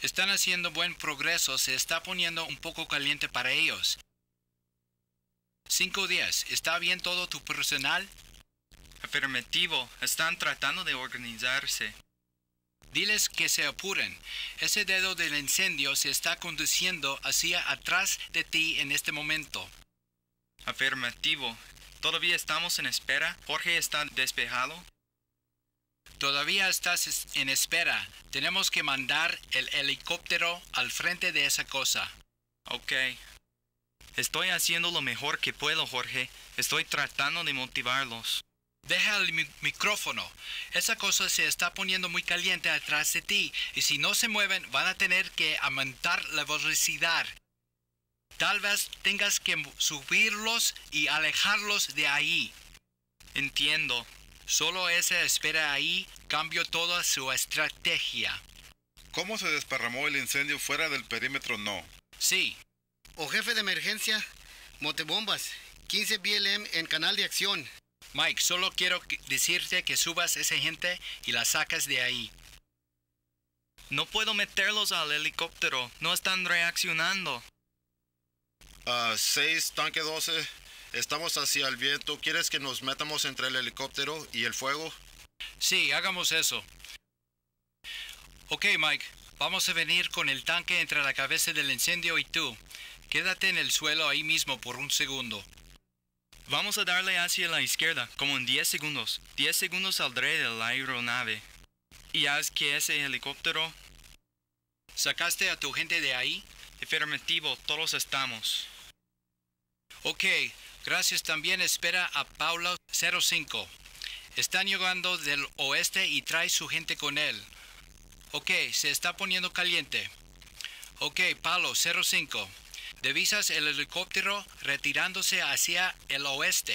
Están haciendo buen progreso, se está poniendo un poco caliente para ellos. Cinco días, ¿está bien todo tu personal? Afirmativo, están tratando de organizarse. Diles que se apuren. Ese dedo del incendio se está conduciendo hacia atrás de ti en este momento. Afirmativo. Todavía estamos en espera. Jorge está despejado. Todavía estás en espera. Tenemos que mandar el helicóptero al frente de esa cosa. Ok. Estoy haciendo lo mejor que puedo, Jorge. Estoy tratando de motivarlos. Deja el micrófono. Esa cosa se está poniendo muy caliente atrás de ti y si no se mueven van a tener que aumentar la velocidad. Tal vez tengas que subirlos y alejarlos de ahí. Entiendo. Solo esa espera ahí cambió toda su estrategia. ¿Cómo se desparramó el incendio fuera del perímetro no? Sí. O jefe de emergencia, Motobombas. 15 BLM en canal de acción. Mike, solo quiero decirte que subas a esa gente y la sacas de ahí. No puedo meterlos al helicóptero, no están reaccionando. Ah, 6 tanque 12, Estamos hacia el viento. ¿Quieres que nos metamos entre el helicóptero y el fuego? Sí, hagamos eso. Ok, Mike. Vamos a venir con el tanque entre la cabeza del incendio y tú. Quédate en el suelo ahí mismo por un segundo. Vamos a darle hacia la izquierda, como en 10 segundos. 10 segundos saldré de la aeronave. Y haz que ese helicóptero... ¿Sacaste a tu gente de ahí? Afirmativo, todos estamos. Ok, gracias. También espera a Paula 05. Están llegando del oeste y trae su gente con él. Ok, se está poniendo caliente. Ok, Palo 05 visas el helicóptero retirándose hacia el oeste.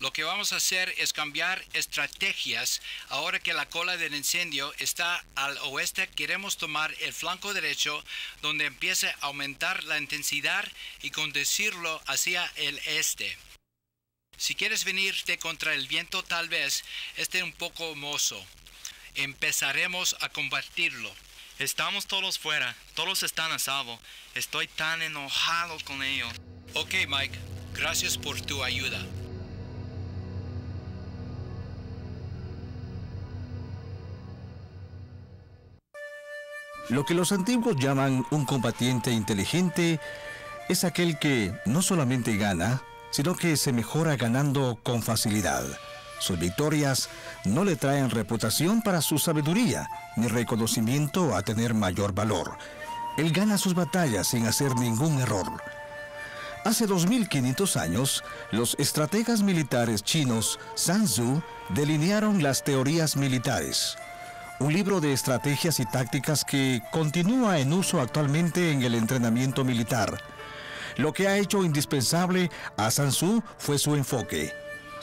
Lo que vamos a hacer es cambiar estrategias. Ahora que la cola del incendio está al oeste, queremos tomar el flanco derecho donde empiece a aumentar la intensidad y conducirlo hacia el este. Si quieres venirte contra el viento, tal vez esté un poco mozo. Empezaremos a combatirlo. Estamos todos fuera, todos están a salvo. Estoy tan enojado con ellos. Ok, Mike, gracias por tu ayuda. Lo que los antiguos llaman un combatiente inteligente es aquel que no solamente gana, sino que se mejora ganando con facilidad. Sus victorias no le traen reputación para su sabiduría, ni reconocimiento a tener mayor valor. Él gana sus batallas sin hacer ningún error. Hace 2500 años, los estrategas militares chinos Sun delinearon las teorías militares, un libro de estrategias y tácticas que continúa en uso actualmente en el entrenamiento militar. Lo que ha hecho indispensable a Sun fue su enfoque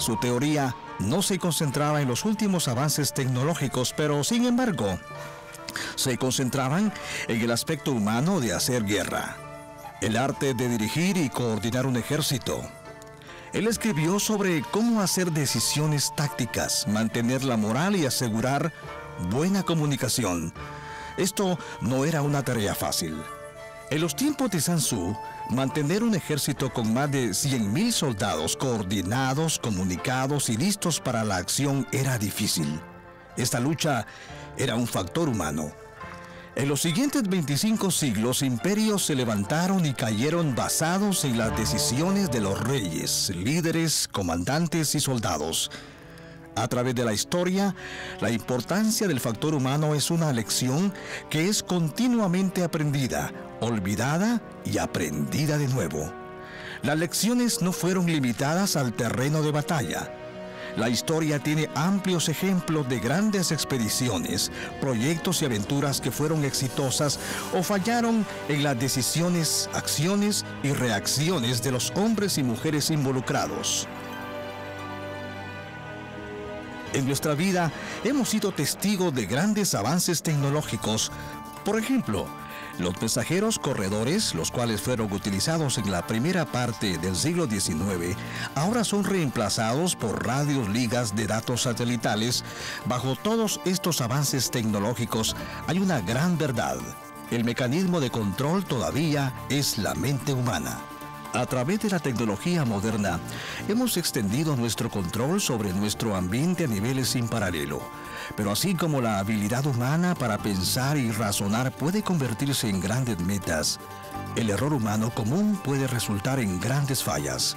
su teoría no se concentraba en los últimos avances tecnológicos, pero sin embargo, se concentraban en el aspecto humano de hacer guerra, el arte de dirigir y coordinar un ejército. Él escribió sobre cómo hacer decisiones tácticas, mantener la moral y asegurar buena comunicación. Esto no era una tarea fácil. En los tiempos de Sansú, mantener un ejército con más de 100.000 soldados coordinados, comunicados y listos para la acción era difícil. Esta lucha era un factor humano. En los siguientes 25 siglos, imperios se levantaron y cayeron basados en las decisiones de los reyes, líderes, comandantes y soldados. A través de la historia, la importancia del factor humano es una lección que es continuamente aprendida, olvidada y aprendida de nuevo. Las lecciones no fueron limitadas al terreno de batalla. La historia tiene amplios ejemplos de grandes expediciones, proyectos y aventuras que fueron exitosas o fallaron en las decisiones, acciones y reacciones de los hombres y mujeres involucrados. En nuestra vida hemos sido testigos de grandes avances tecnológicos. Por ejemplo, los mensajeros corredores, los cuales fueron utilizados en la primera parte del siglo XIX, ahora son reemplazados por radios ligas de datos satelitales. Bajo todos estos avances tecnológicos hay una gran verdad. El mecanismo de control todavía es la mente humana. A través de la tecnología moderna, hemos extendido nuestro control sobre nuestro ambiente a niveles sin paralelo. Pero así como la habilidad humana para pensar y razonar puede convertirse en grandes metas, el error humano común puede resultar en grandes fallas.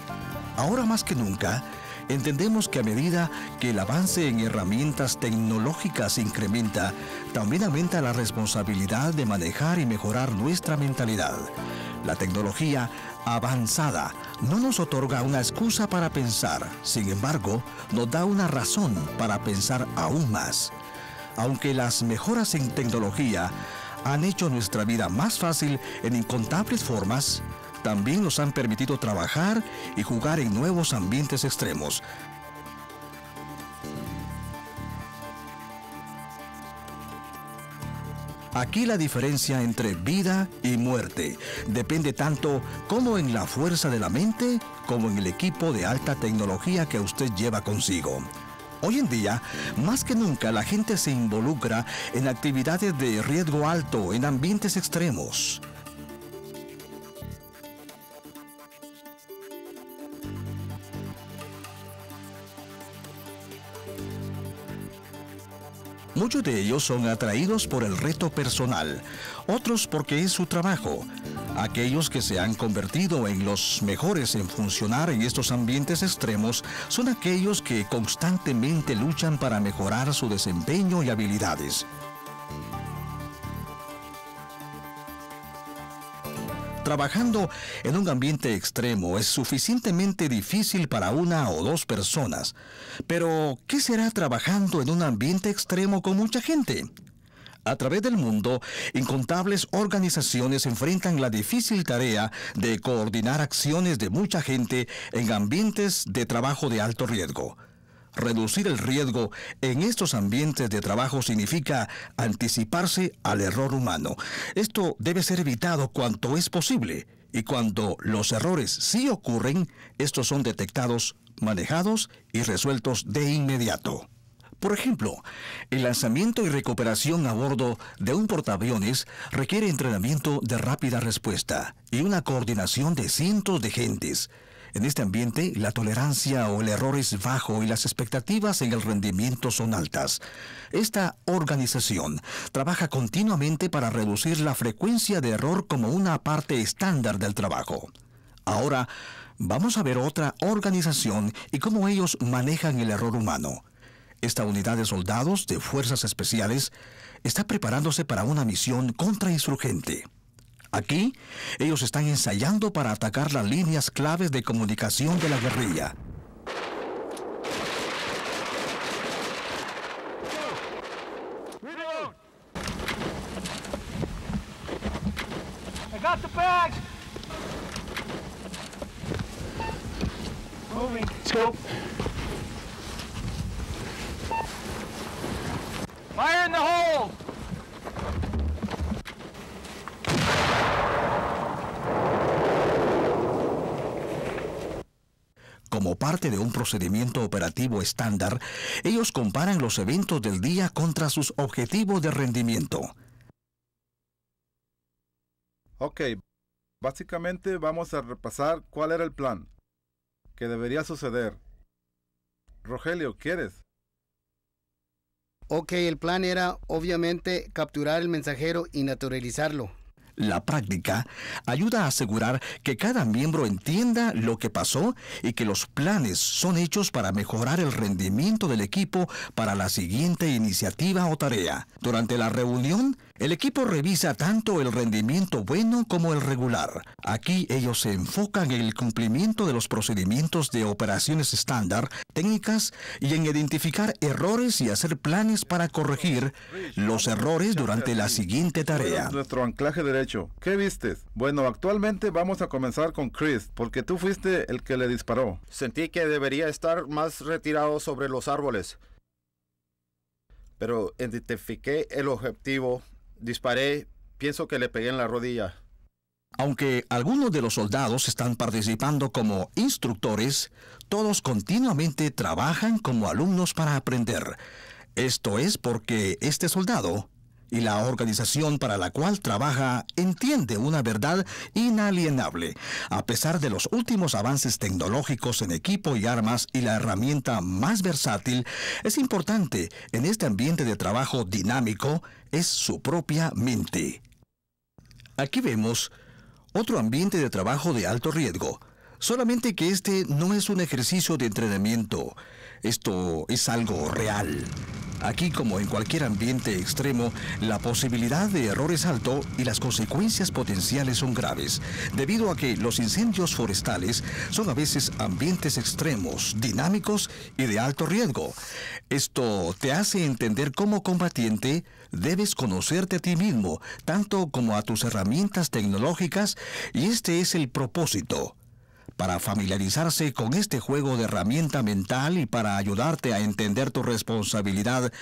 Ahora más que nunca, entendemos que a medida que el avance en herramientas tecnológicas incrementa, también aumenta la responsabilidad de manejar y mejorar nuestra mentalidad. La tecnología avanzada no nos otorga una excusa para pensar, sin embargo, nos da una razón para pensar aún más. Aunque las mejoras en tecnología han hecho nuestra vida más fácil en incontables formas, también nos han permitido trabajar y jugar en nuevos ambientes extremos, Aquí la diferencia entre vida y muerte depende tanto como en la fuerza de la mente como en el equipo de alta tecnología que usted lleva consigo. Hoy en día, más que nunca, la gente se involucra en actividades de riesgo alto, en ambientes extremos. Muchos de ellos son atraídos por el reto personal, otros porque es su trabajo. Aquellos que se han convertido en los mejores en funcionar en estos ambientes extremos son aquellos que constantemente luchan para mejorar su desempeño y habilidades. Trabajando en un ambiente extremo es suficientemente difícil para una o dos personas. Pero, ¿qué será trabajando en un ambiente extremo con mucha gente? A través del mundo, incontables organizaciones enfrentan la difícil tarea de coordinar acciones de mucha gente en ambientes de trabajo de alto riesgo. Reducir el riesgo en estos ambientes de trabajo significa anticiparse al error humano. Esto debe ser evitado cuanto es posible y cuando los errores sí ocurren, estos son detectados, manejados y resueltos de inmediato. Por ejemplo, el lanzamiento y recuperación a bordo de un portaaviones requiere entrenamiento de rápida respuesta y una coordinación de cientos de gentes. En este ambiente, la tolerancia o el error es bajo y las expectativas en el rendimiento son altas. Esta organización trabaja continuamente para reducir la frecuencia de error como una parte estándar del trabajo. Ahora, vamos a ver otra organización y cómo ellos manejan el error humano. Esta unidad de soldados de fuerzas especiales está preparándose para una misión contra contrainsurgente. Aquí, ellos están ensayando para atacar las líneas claves de comunicación de la guerrilla. Como parte de un procedimiento operativo estándar, ellos comparan los eventos del día contra sus objetivos de rendimiento. Ok, básicamente vamos a repasar cuál era el plan que debería suceder. Rogelio, ¿quieres? Ok, el plan era obviamente capturar el mensajero y naturalizarlo. La práctica ayuda a asegurar que cada miembro entienda lo que pasó y que los planes son hechos para mejorar el rendimiento del equipo para la siguiente iniciativa o tarea. Durante la reunión, el equipo revisa tanto el rendimiento bueno como el regular. Aquí ellos se enfocan en el cumplimiento de los procedimientos de operaciones estándar, técnicas y en identificar errores y hacer planes para corregir los errores durante la siguiente tarea. Nuestro anclaje derecho. ¿Qué vistes? Bueno, actualmente vamos a comenzar con Chris, porque tú fuiste el que le disparó. Sentí que debería estar más retirado sobre los árboles. Pero identifiqué el objetivo Disparé, pienso que le pegué en la rodilla. Aunque algunos de los soldados están participando como instructores, todos continuamente trabajan como alumnos para aprender. Esto es porque este soldado y la organización para la cual trabaja entiende una verdad inalienable. A pesar de los últimos avances tecnológicos en equipo y armas y la herramienta más versátil, es importante en este ambiente de trabajo dinámico es su propia mente. Aquí vemos otro ambiente de trabajo de alto riesgo, solamente que este no es un ejercicio de entrenamiento, esto es algo real. Aquí, como en cualquier ambiente extremo, la posibilidad de error es alto y las consecuencias potenciales son graves, debido a que los incendios forestales son a veces ambientes extremos, dinámicos y de alto riesgo. Esto te hace entender como combatiente Debes conocerte a ti mismo, tanto como a tus herramientas tecnológicas, y este es el propósito. Para familiarizarse con este juego de herramienta mental y para ayudarte a entender tu responsabilidad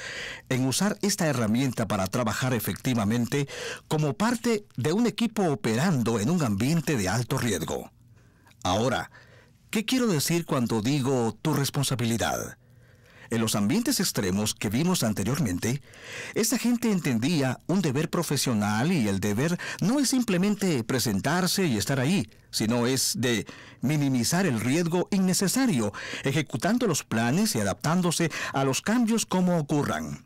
en usar esta herramienta para trabajar efectivamente como parte de un equipo operando en un ambiente de alto riesgo. Ahora, ¿qué quiero decir cuando digo tu responsabilidad? En los ambientes extremos que vimos anteriormente, esa gente entendía un deber profesional y el deber no es simplemente presentarse y estar ahí, sino es de minimizar el riesgo innecesario, ejecutando los planes y adaptándose a los cambios como ocurran.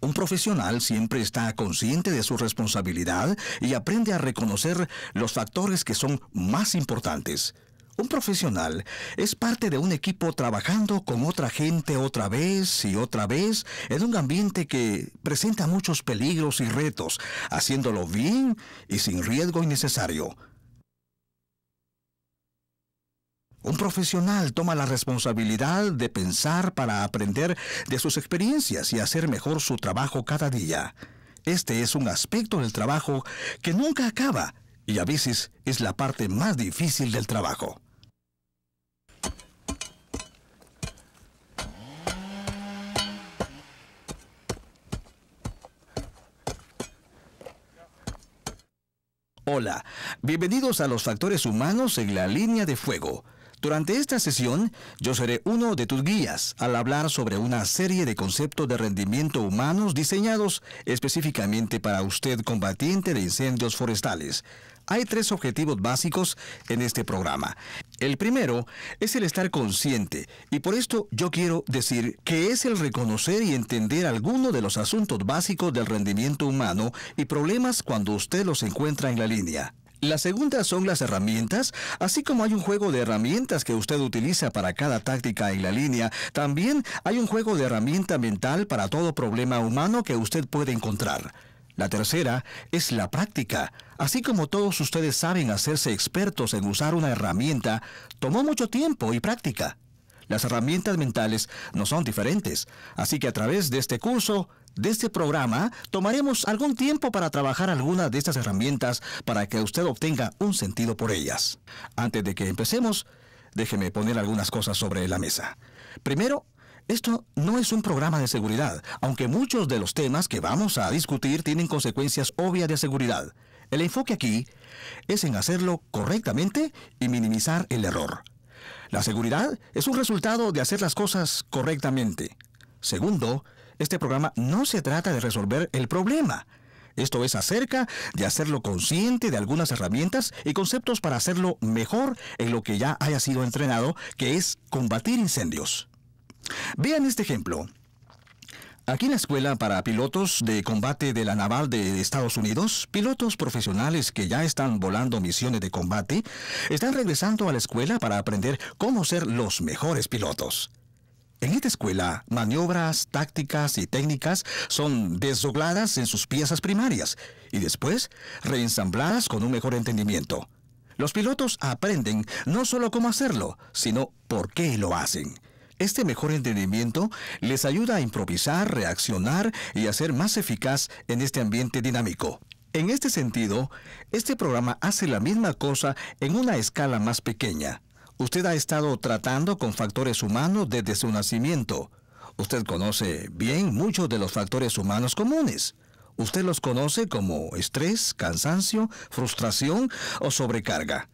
Un profesional siempre está consciente de su responsabilidad y aprende a reconocer los factores que son más importantes. Un profesional es parte de un equipo trabajando con otra gente otra vez y otra vez en un ambiente que presenta muchos peligros y retos, haciéndolo bien y sin riesgo innecesario. Un profesional toma la responsabilidad de pensar para aprender de sus experiencias y hacer mejor su trabajo cada día. Este es un aspecto del trabajo que nunca acaba y a veces es la parte más difícil del trabajo. Hola, bienvenidos a los factores humanos en la línea de fuego. Durante esta sesión, yo seré uno de tus guías al hablar sobre una serie de conceptos de rendimiento humanos diseñados específicamente para usted combatiente de incendios forestales. Hay tres objetivos básicos en este programa. El primero es el estar consciente, y por esto yo quiero decir que es el reconocer y entender alguno de los asuntos básicos del rendimiento humano y problemas cuando usted los encuentra en la línea. La segunda son las herramientas, así como hay un juego de herramientas que usted utiliza para cada táctica en la línea, también hay un juego de herramienta mental para todo problema humano que usted puede encontrar. La tercera es la práctica. Así como todos ustedes saben hacerse expertos en usar una herramienta, tomó mucho tiempo y práctica. Las herramientas mentales no son diferentes, así que a través de este curso, de este programa, tomaremos algún tiempo para trabajar algunas de estas herramientas para que usted obtenga un sentido por ellas. Antes de que empecemos, déjeme poner algunas cosas sobre la mesa. Primero, esto no es un programa de seguridad, aunque muchos de los temas que vamos a discutir tienen consecuencias obvias de seguridad. El enfoque aquí es en hacerlo correctamente y minimizar el error. La seguridad es un resultado de hacer las cosas correctamente. Segundo, este programa no se trata de resolver el problema. Esto es acerca de hacerlo consciente de algunas herramientas y conceptos para hacerlo mejor en lo que ya haya sido entrenado, que es combatir incendios. Vean este ejemplo. Aquí en la Escuela para Pilotos de Combate de la Naval de Estados Unidos, pilotos profesionales que ya están volando misiones de combate están regresando a la escuela para aprender cómo ser los mejores pilotos. En esta escuela, maniobras, tácticas y técnicas son desdobladas en sus piezas primarias y después reensambladas con un mejor entendimiento. Los pilotos aprenden no solo cómo hacerlo, sino por qué lo hacen. Este mejor entendimiento les ayuda a improvisar, reaccionar y a ser más eficaz en este ambiente dinámico. En este sentido, este programa hace la misma cosa en una escala más pequeña. Usted ha estado tratando con factores humanos desde su nacimiento. Usted conoce bien muchos de los factores humanos comunes. Usted los conoce como estrés, cansancio, frustración o sobrecarga.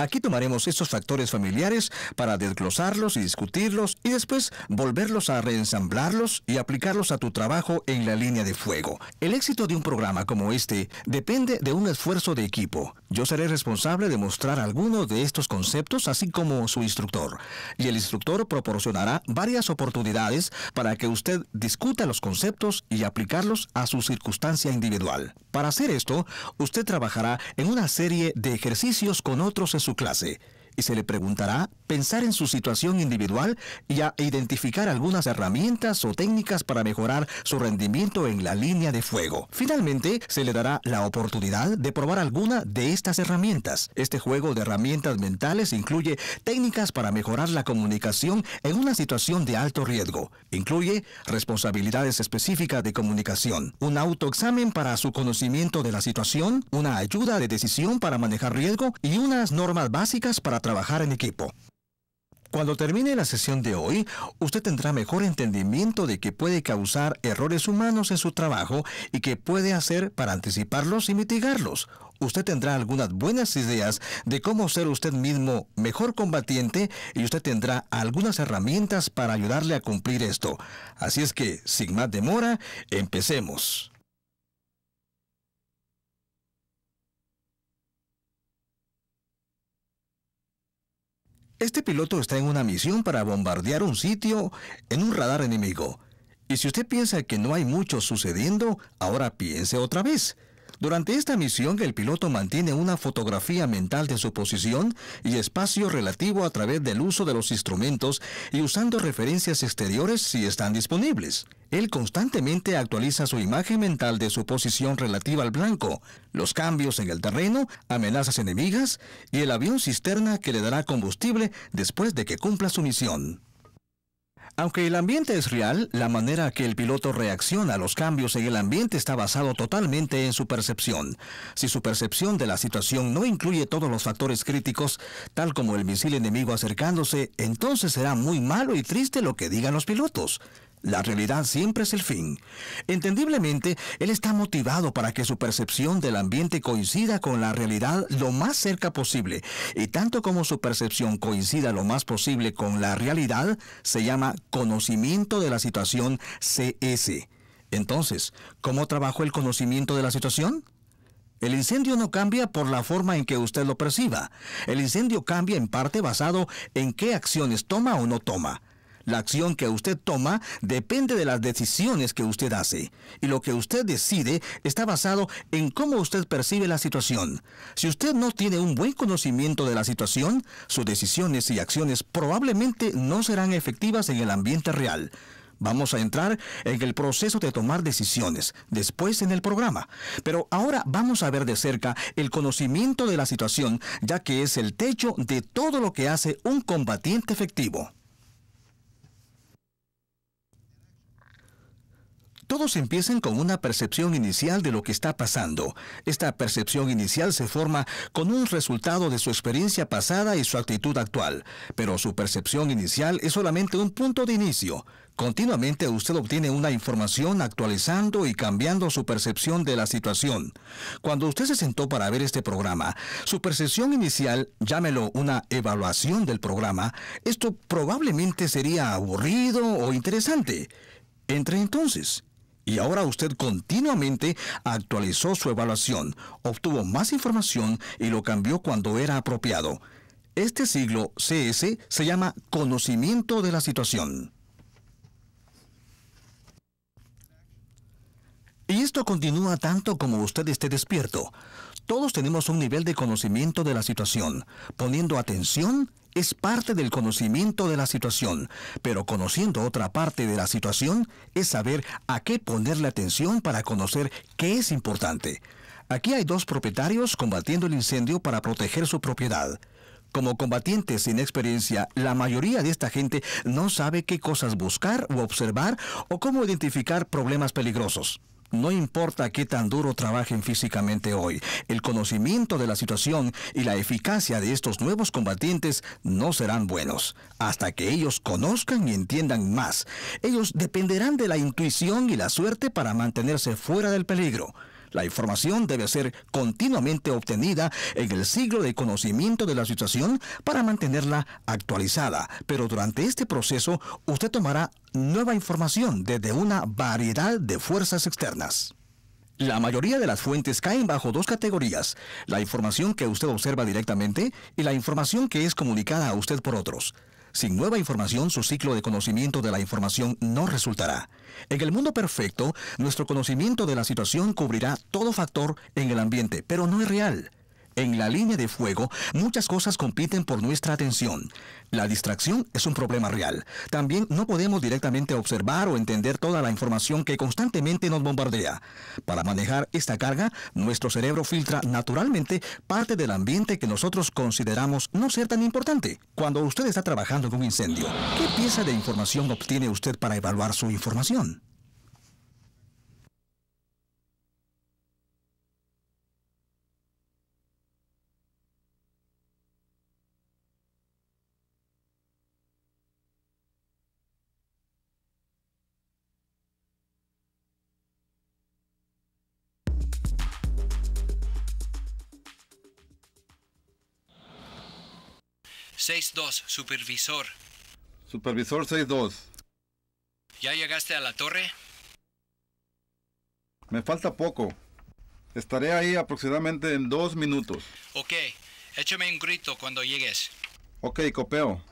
Aquí tomaremos estos factores familiares para desglosarlos y discutirlos y después volverlos a reensamblarlos y aplicarlos a tu trabajo en la línea de fuego. El éxito de un programa como este depende de un esfuerzo de equipo. Yo seré responsable de mostrar algunos de estos conceptos así como su instructor. Y el instructor proporcionará varias oportunidades para que usted discuta los conceptos y aplicarlos a su circunstancia individual. Para hacer esto, usted trabajará en una serie de ejercicios con otros estudiantes su clase y se le preguntará pensar en su situación individual y a identificar algunas herramientas o técnicas para mejorar su rendimiento en la línea de fuego. Finalmente, se le dará la oportunidad de probar alguna de estas herramientas. Este juego de herramientas mentales incluye técnicas para mejorar la comunicación en una situación de alto riesgo. Incluye responsabilidades específicas de comunicación, un autoexamen para su conocimiento de la situación, una ayuda de decisión para manejar riesgo y unas normas básicas para trabajar en equipo. Cuando termine la sesión de hoy, usted tendrá mejor entendimiento de que puede causar errores humanos en su trabajo y qué puede hacer para anticiparlos y mitigarlos. Usted tendrá algunas buenas ideas de cómo ser usted mismo mejor combatiente y usted tendrá algunas herramientas para ayudarle a cumplir esto. Así es que, sin más demora, empecemos. Este piloto está en una misión para bombardear un sitio en un radar enemigo. Y si usted piensa que no hay mucho sucediendo, ahora piense otra vez. Durante esta misión, el piloto mantiene una fotografía mental de su posición y espacio relativo a través del uso de los instrumentos y usando referencias exteriores si están disponibles. Él constantemente actualiza su imagen mental de su posición relativa al blanco, los cambios en el terreno, amenazas enemigas y el avión cisterna que le dará combustible después de que cumpla su misión. Aunque el ambiente es real, la manera que el piloto reacciona a los cambios en el ambiente está basado totalmente en su percepción. Si su percepción de la situación no incluye todos los factores críticos, tal como el misil enemigo acercándose, entonces será muy malo y triste lo que digan los pilotos. La realidad siempre es el fin. Entendiblemente, él está motivado para que su percepción del ambiente coincida con la realidad lo más cerca posible. Y tanto como su percepción coincida lo más posible con la realidad, se llama conocimiento de la situación CS. Entonces, ¿cómo trabajó el conocimiento de la situación? El incendio no cambia por la forma en que usted lo perciba. El incendio cambia en parte basado en qué acciones toma o no toma. La acción que usted toma depende de las decisiones que usted hace. Y lo que usted decide está basado en cómo usted percibe la situación. Si usted no tiene un buen conocimiento de la situación, sus decisiones y acciones probablemente no serán efectivas en el ambiente real. Vamos a entrar en el proceso de tomar decisiones, después en el programa. Pero ahora vamos a ver de cerca el conocimiento de la situación, ya que es el techo de todo lo que hace un combatiente efectivo. Todos empiezan con una percepción inicial de lo que está pasando. Esta percepción inicial se forma con un resultado de su experiencia pasada y su actitud actual, pero su percepción inicial es solamente un punto de inicio. Continuamente usted obtiene una información actualizando y cambiando su percepción de la situación. Cuando usted se sentó para ver este programa, su percepción inicial, llámelo una evaluación del programa, esto probablemente sería aburrido o interesante. Entre entonces y ahora usted continuamente actualizó su evaluación, obtuvo más información y lo cambió cuando era apropiado. Este siglo CS se llama conocimiento de la situación. Y esto continúa tanto como usted esté despierto. Todos tenemos un nivel de conocimiento de la situación, poniendo atención es parte del conocimiento de la situación, pero conociendo otra parte de la situación es saber a qué ponerle atención para conocer qué es importante. Aquí hay dos propietarios combatiendo el incendio para proteger su propiedad. Como combatientes sin experiencia, la mayoría de esta gente no sabe qué cosas buscar o observar o cómo identificar problemas peligrosos. No importa qué tan duro trabajen físicamente hoy, el conocimiento de la situación y la eficacia de estos nuevos combatientes no serán buenos hasta que ellos conozcan y entiendan más. Ellos dependerán de la intuición y la suerte para mantenerse fuera del peligro. La información debe ser continuamente obtenida en el siglo de conocimiento de la situación para mantenerla actualizada, pero durante este proceso usted tomará nueva información desde una variedad de fuerzas externas. La mayoría de las fuentes caen bajo dos categorías, la información que usted observa directamente y la información que es comunicada a usted por otros. Sin nueva información, su ciclo de conocimiento de la información no resultará. En el mundo perfecto, nuestro conocimiento de la situación cubrirá todo factor en el ambiente, pero no es real. En la línea de fuego, muchas cosas compiten por nuestra atención. La distracción es un problema real. También no podemos directamente observar o entender toda la información que constantemente nos bombardea. Para manejar esta carga, nuestro cerebro filtra naturalmente parte del ambiente que nosotros consideramos no ser tan importante. Cuando usted está trabajando en un incendio, ¿qué pieza de información obtiene usted para evaluar su información? 6-2, supervisor. Supervisor 6-2. ¿Ya llegaste a la torre? Me falta poco. Estaré ahí aproximadamente en dos minutos. Ok, échame un grito cuando llegues. Ok, copeo.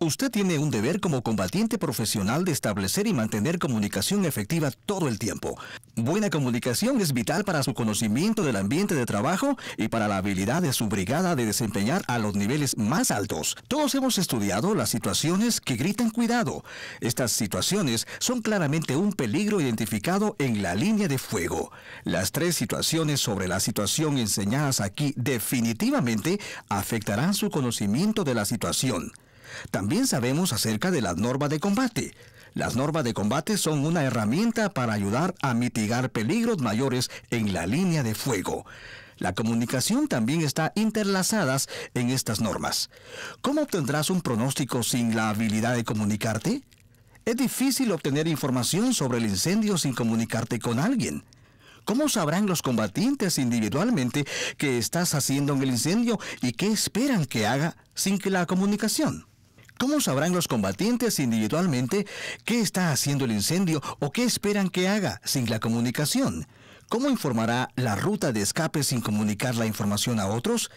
Usted tiene un deber como combatiente profesional de establecer y mantener comunicación efectiva todo el tiempo. Buena comunicación es vital para su conocimiento del ambiente de trabajo y para la habilidad de su brigada de desempeñar a los niveles más altos. Todos hemos estudiado las situaciones que gritan cuidado. Estas situaciones son claramente un peligro identificado en la línea de fuego. Las tres situaciones sobre la situación enseñadas aquí definitivamente afectarán su conocimiento de la situación. También sabemos acerca de las normas de combate. Las normas de combate son una herramienta para ayudar a mitigar peligros mayores en la línea de fuego. La comunicación también está interlazada en estas normas. ¿Cómo obtendrás un pronóstico sin la habilidad de comunicarte? Es difícil obtener información sobre el incendio sin comunicarte con alguien. ¿Cómo sabrán los combatientes individualmente qué estás haciendo en el incendio y qué esperan que haga sin que la comunicación? ¿Cómo sabrán los combatientes individualmente qué está haciendo el incendio o qué esperan que haga sin la comunicación? ¿Cómo informará la ruta de escape sin comunicar la información a otros?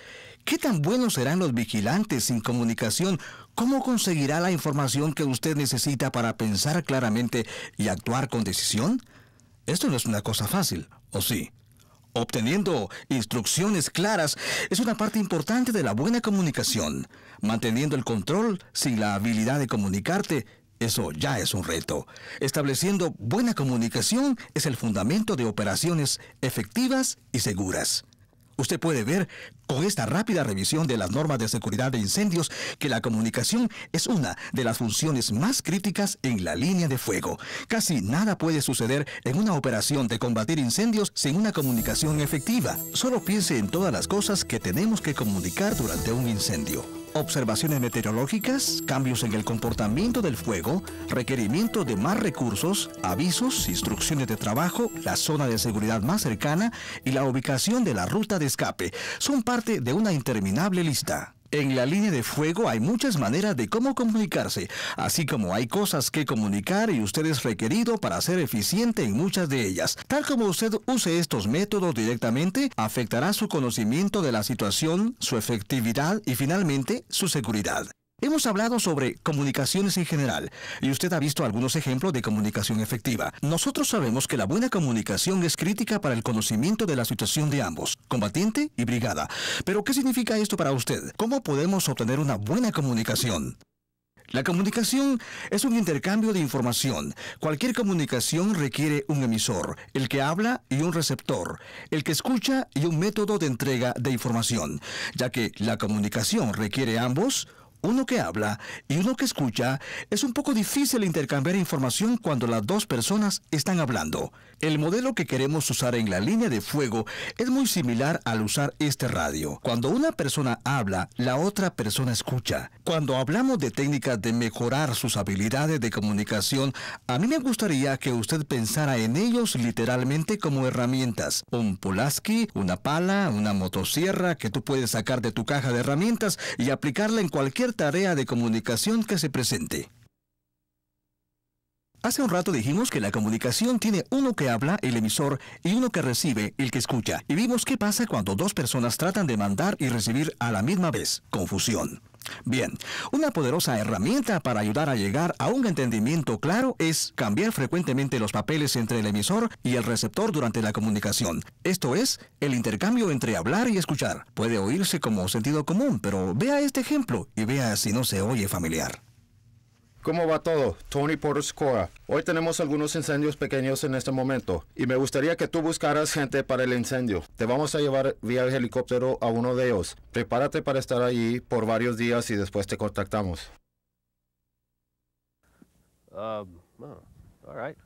¿Qué tan buenos serán los vigilantes sin comunicación? ¿Cómo conseguirá la información que usted necesita para pensar claramente y actuar con decisión? Esto no es una cosa fácil, ¿o sí? obteniendo instrucciones claras es una parte importante de la buena comunicación. Manteniendo el control sin la habilidad de comunicarte, eso ya es un reto. Estableciendo buena comunicación es el fundamento de operaciones efectivas y seguras. Usted puede ver con esta rápida revisión de las normas de seguridad de incendios que la comunicación es una de las funciones más críticas en la línea de fuego. Casi nada puede suceder en una operación de combatir incendios sin una comunicación efectiva. Solo piense en todas las cosas que tenemos que comunicar durante un incendio observaciones meteorológicas, cambios en el comportamiento del fuego, requerimiento de más recursos, avisos, instrucciones de trabajo, la zona de seguridad más cercana y la ubicación de la ruta de escape son parte de una interminable lista. En la línea de fuego hay muchas maneras de cómo comunicarse, así como hay cosas que comunicar y usted es requerido para ser eficiente en muchas de ellas. Tal como usted use estos métodos directamente, afectará su conocimiento de la situación, su efectividad y finalmente su seguridad. Hemos hablado sobre comunicaciones en general y usted ha visto algunos ejemplos de comunicación efectiva. Nosotros sabemos que la buena comunicación es crítica para el conocimiento de la situación de ambos, combatiente y brigada. Pero ¿qué significa esto para usted? ¿Cómo podemos obtener una buena comunicación? La comunicación es un intercambio de información. Cualquier comunicación requiere un emisor, el que habla y un receptor, el que escucha y un método de entrega de información, ya que la comunicación requiere ambos uno que habla y uno que escucha, es un poco difícil intercambiar información cuando las dos personas están hablando. El modelo que queremos usar en la línea de fuego es muy similar al usar este radio. Cuando una persona habla, la otra persona escucha. Cuando hablamos de técnicas de mejorar sus habilidades de comunicación, a mí me gustaría que usted pensara en ellos literalmente como herramientas. Un Pulaski, una pala, una motosierra que tú puedes sacar de tu caja de herramientas y aplicarla en cualquier tarea de comunicación que se presente. Hace un rato dijimos que la comunicación tiene uno que habla, el emisor, y uno que recibe, el que escucha. Y vimos qué pasa cuando dos personas tratan de mandar y recibir a la misma vez. Confusión. Bien, una poderosa herramienta para ayudar a llegar a un entendimiento claro es cambiar frecuentemente los papeles entre el emisor y el receptor durante la comunicación. Esto es, el intercambio entre hablar y escuchar. Puede oírse como sentido común, pero vea este ejemplo y vea si no se oye familiar. ¿Cómo va todo? Tony Porter Cora. Hoy tenemos algunos incendios pequeños en este momento y me gustaría que tú buscaras gente para el incendio. Te vamos a llevar vía helicóptero a uno de ellos. Prepárate para estar allí por varios días y después te contactamos. Um, oh, all right.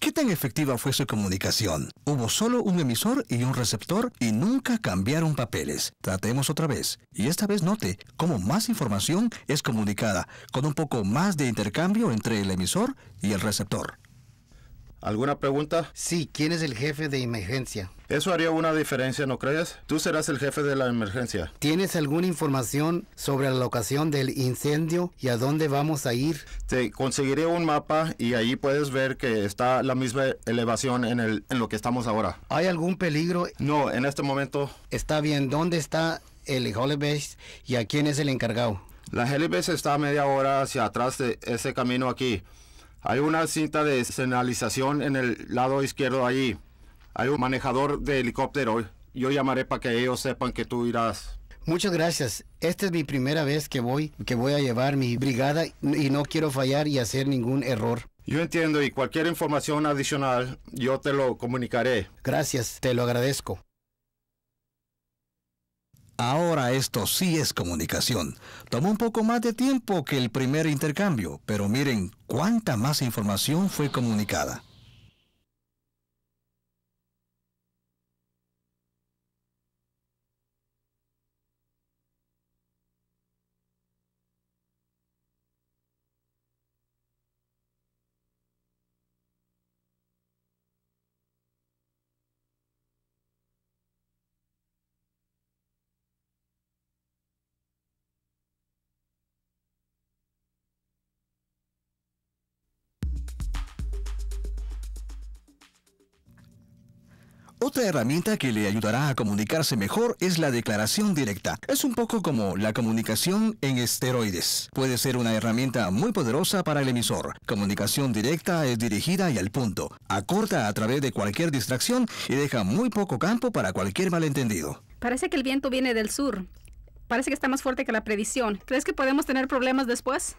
¿Qué tan efectiva fue su comunicación? Hubo solo un emisor y un receptor y nunca cambiaron papeles. Tratemos otra vez. Y esta vez note cómo más información es comunicada con un poco más de intercambio entre el emisor y el receptor. ¿Alguna pregunta? Sí, ¿quién es el jefe de emergencia? Eso haría una diferencia, ¿no crees? Tú serás el jefe de la emergencia. ¿Tienes alguna información sobre la locación del incendio y a dónde vamos a ir? Te conseguiré un mapa y ahí puedes ver que está la misma elevación en, el, en lo que estamos ahora. ¿Hay algún peligro? No, en este momento. Está bien, ¿dónde está el helibase y a quién es el encargado? La helibase está a media hora hacia atrás de ese camino aquí. Hay una cinta de señalización en el lado izquierdo ahí. Hay un manejador de helicóptero. Yo llamaré para que ellos sepan que tú irás. Muchas gracias. Esta es mi primera vez que voy, que voy a llevar mi brigada y no quiero fallar y hacer ningún error. Yo entiendo y cualquier información adicional yo te lo comunicaré. Gracias, te lo agradezco. Ahora esto sí es comunicación. Tomó un poco más de tiempo que el primer intercambio, pero miren cuánta más información fue comunicada. Otra herramienta que le ayudará a comunicarse mejor es la declaración directa. Es un poco como la comunicación en esteroides. Puede ser una herramienta muy poderosa para el emisor. Comunicación directa es dirigida y al punto. Acorta a través de cualquier distracción y deja muy poco campo para cualquier malentendido. Parece que el viento viene del sur. Parece que está más fuerte que la previsión. ¿Crees que podemos tener problemas después?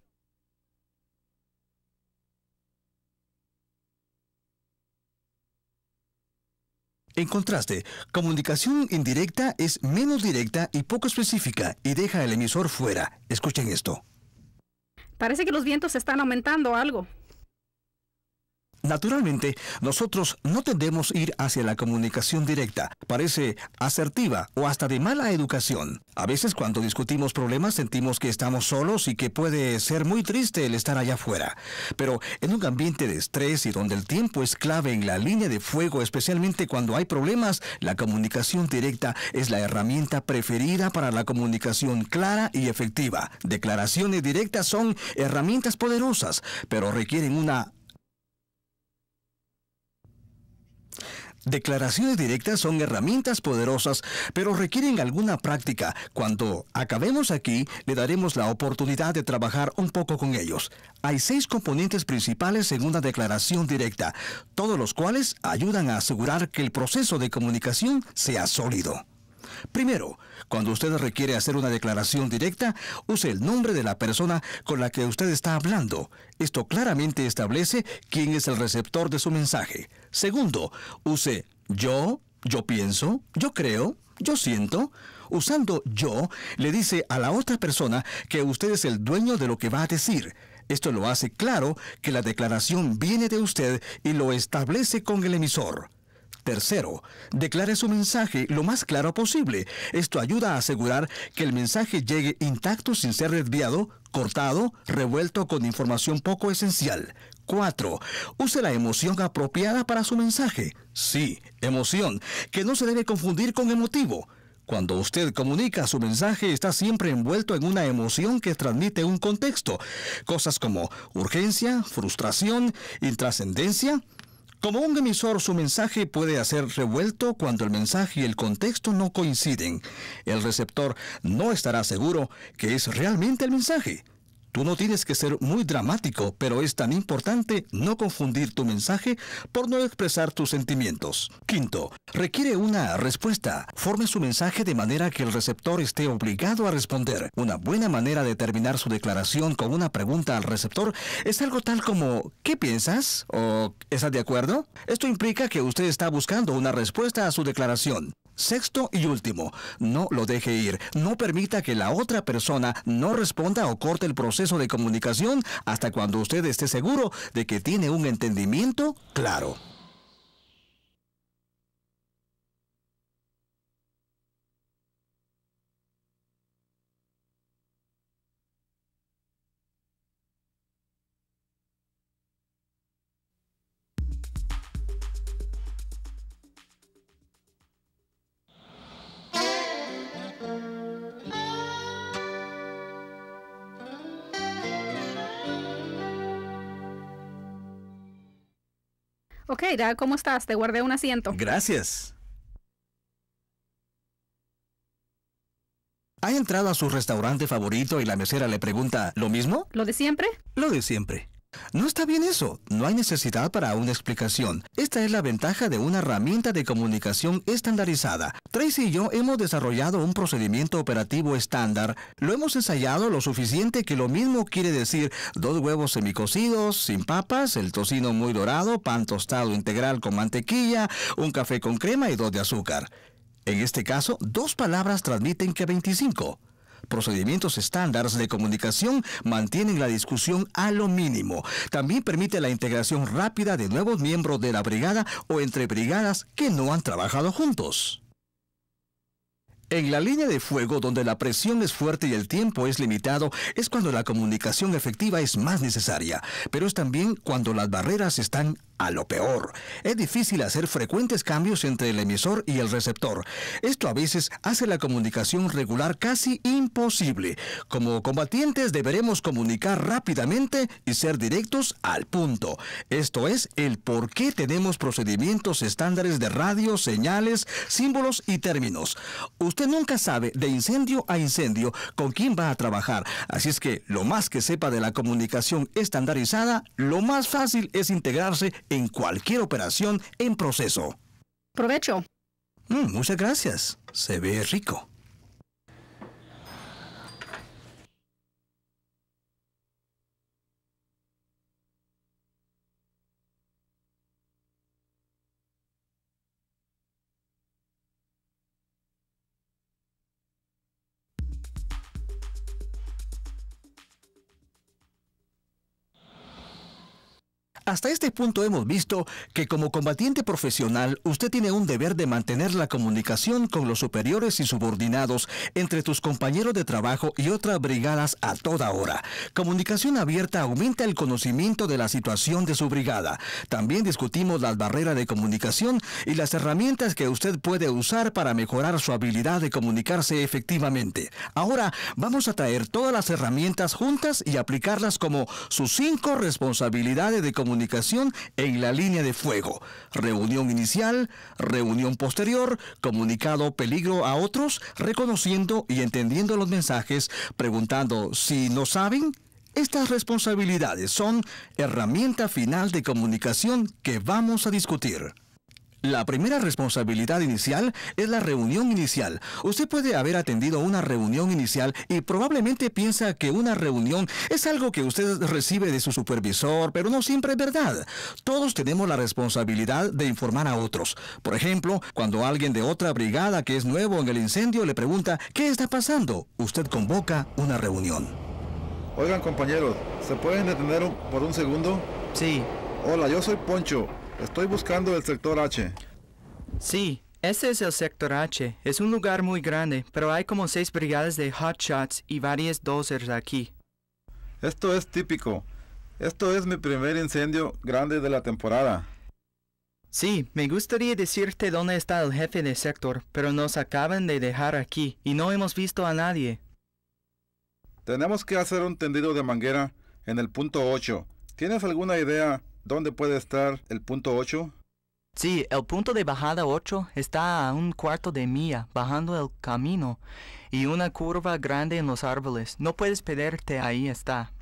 En contraste, comunicación indirecta es menos directa y poco específica y deja al emisor fuera. Escuchen esto. Parece que los vientos están aumentando algo. Naturalmente, nosotros no tendemos a ir hacia la comunicación directa, parece asertiva o hasta de mala educación. A veces cuando discutimos problemas sentimos que estamos solos y que puede ser muy triste el estar allá afuera. Pero en un ambiente de estrés y donde el tiempo es clave en la línea de fuego, especialmente cuando hay problemas, la comunicación directa es la herramienta preferida para la comunicación clara y efectiva. Declaraciones directas son herramientas poderosas, pero requieren una Declaraciones directas son herramientas poderosas, pero requieren alguna práctica. Cuando acabemos aquí, le daremos la oportunidad de trabajar un poco con ellos. Hay seis componentes principales en una declaración directa, todos los cuales ayudan a asegurar que el proceso de comunicación sea sólido. Primero, cuando usted requiere hacer una declaración directa, use el nombre de la persona con la que usted está hablando. Esto claramente establece quién es el receptor de su mensaje. Segundo, use yo, yo pienso, yo creo, yo siento. Usando yo, le dice a la otra persona que usted es el dueño de lo que va a decir. Esto lo hace claro que la declaración viene de usted y lo establece con el emisor. Tercero, declare su mensaje lo más claro posible. Esto ayuda a asegurar que el mensaje llegue intacto sin ser desviado, cortado, revuelto con información poco esencial. Cuatro, Use la emoción apropiada para su mensaje. Sí, emoción, que no se debe confundir con emotivo. Cuando usted comunica su mensaje está siempre envuelto en una emoción que transmite un contexto. Cosas como urgencia, frustración, intrascendencia, como un emisor, su mensaje puede ser revuelto cuando el mensaje y el contexto no coinciden. El receptor no estará seguro que es realmente el mensaje. Tú no tienes que ser muy dramático, pero es tan importante no confundir tu mensaje por no expresar tus sentimientos. Quinto, requiere una respuesta. Forme su mensaje de manera que el receptor esté obligado a responder. Una buena manera de terminar su declaración con una pregunta al receptor es algo tal como ¿qué piensas? ¿O estás de acuerdo? Esto implica que usted está buscando una respuesta a su declaración. Sexto y último, no lo deje ir. No permita que la otra persona no responda o corte el proceso de comunicación hasta cuando usted esté seguro de que tiene un entendimiento claro. Ok, ¿cómo estás? Te guardé un asiento. Gracias. ¿Ha entrado a su restaurante favorito y la mesera le pregunta, ¿lo mismo? ¿Lo de siempre? Lo de siempre. No está bien eso, no hay necesidad para una explicación. Esta es la ventaja de una herramienta de comunicación estandarizada. Tracy y yo hemos desarrollado un procedimiento operativo estándar. Lo hemos ensayado lo suficiente que lo mismo quiere decir dos huevos semicocidos, sin papas, el tocino muy dorado, pan tostado integral con mantequilla, un café con crema y dos de azúcar. En este caso, dos palabras transmiten que 25 procedimientos estándares de comunicación mantienen la discusión a lo mínimo. También permite la integración rápida de nuevos miembros de la brigada o entre brigadas que no han trabajado juntos. En la línea de fuego, donde la presión es fuerte y el tiempo es limitado, es cuando la comunicación efectiva es más necesaria, pero es también cuando las barreras están a lo peor. Es difícil hacer frecuentes cambios entre el emisor y el receptor. Esto a veces hace la comunicación regular casi imposible. Como combatientes deberemos comunicar rápidamente y ser directos al punto. Esto es el por qué tenemos procedimientos estándares de radio, señales, símbolos y términos. Usted nunca sabe de incendio a incendio con quién va a trabajar, así es que lo más que sepa de la comunicación estandarizada, lo más fácil es integrarse en cualquier operación en proceso. Provecho. Mm, muchas gracias. Se ve rico. Hasta este punto hemos visto que como combatiente profesional usted tiene un deber de mantener la comunicación con los superiores y subordinados entre tus compañeros de trabajo y otras brigadas a toda hora. Comunicación abierta aumenta el conocimiento de la situación de su brigada. También discutimos las barreras de comunicación y las herramientas que usted puede usar para mejorar su habilidad de comunicarse efectivamente. Ahora vamos a traer todas las herramientas juntas y aplicarlas como sus cinco responsabilidades de comunicación comunicación en la línea de fuego. Reunión inicial, reunión posterior, comunicado peligro a otros, reconociendo y entendiendo los mensajes, preguntando si no saben, estas responsabilidades son herramienta final de comunicación que vamos a discutir. La primera responsabilidad inicial es la reunión inicial. Usted puede haber atendido una reunión inicial y probablemente piensa que una reunión es algo que usted recibe de su supervisor, pero no siempre es verdad. Todos tenemos la responsabilidad de informar a otros. Por ejemplo, cuando alguien de otra brigada que es nuevo en el incendio le pregunta, ¿qué está pasando? Usted convoca una reunión. Oigan compañeros, ¿se pueden detener por un segundo? Sí. Hola, yo soy Poncho. Estoy buscando el sector H. Sí, ese es el sector H. Es un lugar muy grande, pero hay como seis brigadas de hot shots y varias dozers aquí. Esto es típico. Esto es mi primer incendio grande de la temporada. Sí, me gustaría decirte dónde está el jefe del sector, pero nos acaban de dejar aquí y no hemos visto a nadie. Tenemos que hacer un tendido de manguera en el punto 8. ¿Tienes alguna idea ¿Dónde puede estar el punto 8? Sí, el punto de bajada 8 está a un cuarto de milla bajando el camino y una curva grande en los árboles. No puedes perderte, ahí está.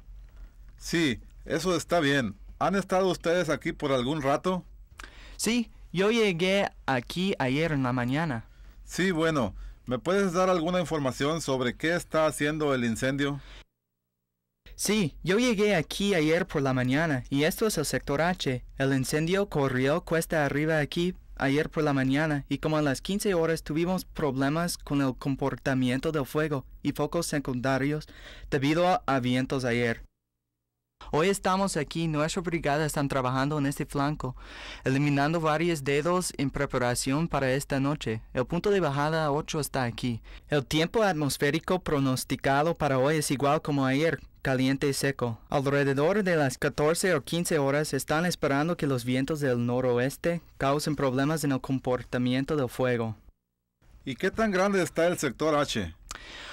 Sí, eso está bien. ¿Han estado ustedes aquí por algún rato? Sí, yo llegué aquí ayer en la mañana. Sí, bueno, ¿me puedes dar alguna información sobre qué está haciendo el incendio? Sí, yo llegué aquí ayer por la mañana y esto es el sector H. El incendio corrió cuesta arriba aquí ayer por la mañana y como a las 15 horas tuvimos problemas con el comportamiento del fuego y focos secundarios debido a, vientos ayer. Hoy estamos aquí, nuestra brigada están trabajando en este flanco, eliminando varios dedos en preparación para esta noche. El punto de bajada 8 está aquí. El tiempo atmosférico pronosticado para hoy es igual como ayer, caliente y seco. Alrededor de las 14 o 15 horas están esperando que los vientos del noroeste causen problemas en el comportamiento del fuego. ¿Y qué tan grande está el sector H?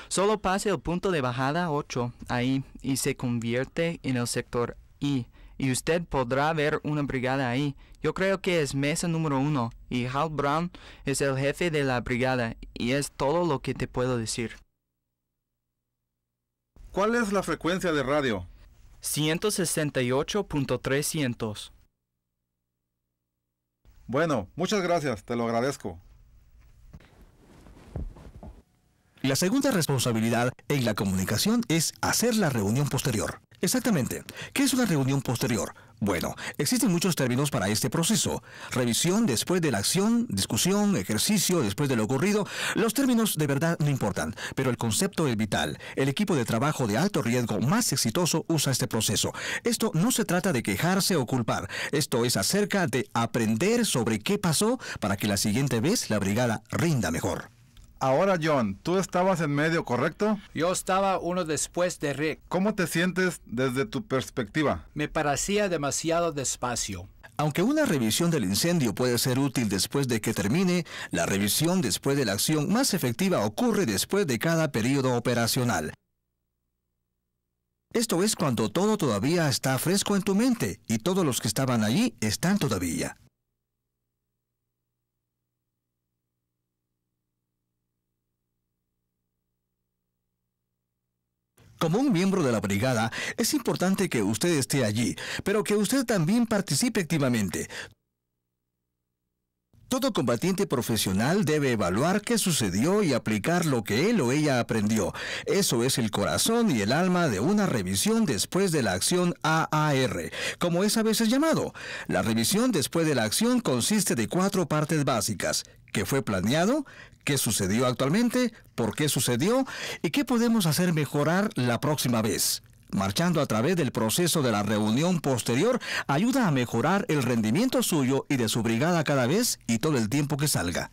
Solo pase el punto de bajada 8 ahí y se convierte en el sector I. Y usted podrá ver una brigada ahí. Yo creo que es mesa número uno y Hal Brown es el jefe de la brigada y es todo lo que te puedo decir. ¿Cuál es la frecuencia de radio? 168.300. Bueno, muchas gracias, te lo agradezco. La segunda responsabilidad en la comunicación es hacer la reunión posterior. Exactamente. ¿Qué es una reunión posterior? Bueno, existen muchos términos para este proceso. Revisión después de la acción, discusión, ejercicio, después de lo ocurrido. Los términos de verdad no importan, pero el concepto es vital. El equipo de trabajo de alto riesgo más exitoso usa este proceso. Esto no se trata de quejarse o culpar. Esto es acerca de aprender sobre qué pasó para que la siguiente vez la brigada rinda mejor. Ahora John, tú estabas en medio, ¿correcto? Yo estaba uno después de Rick. ¿Cómo te sientes desde tu perspectiva? Me parecía demasiado despacio. Aunque una revisión del incendio puede ser útil después de que termine, la revisión después de la acción más efectiva ocurre después de cada periodo operacional. Esto es cuando todo todavía está fresco en tu mente y todos los que estaban allí están todavía. Como un miembro de la brigada, es importante que usted esté allí, pero que usted también participe activamente. Todo combatiente profesional debe evaluar qué sucedió y aplicar lo que él o ella aprendió. Eso es el corazón y el alma de una revisión después de la acción AAR, como es a veces llamado. La revisión después de la acción consiste de cuatro partes básicas. ¿Qué fue planeado? ¿Qué sucedió actualmente? ¿Por qué sucedió? ¿Y qué podemos hacer mejorar la próxima vez? marchando a través del proceso de la reunión posterior, ayuda a mejorar el rendimiento suyo y de su brigada cada vez y todo el tiempo que salga.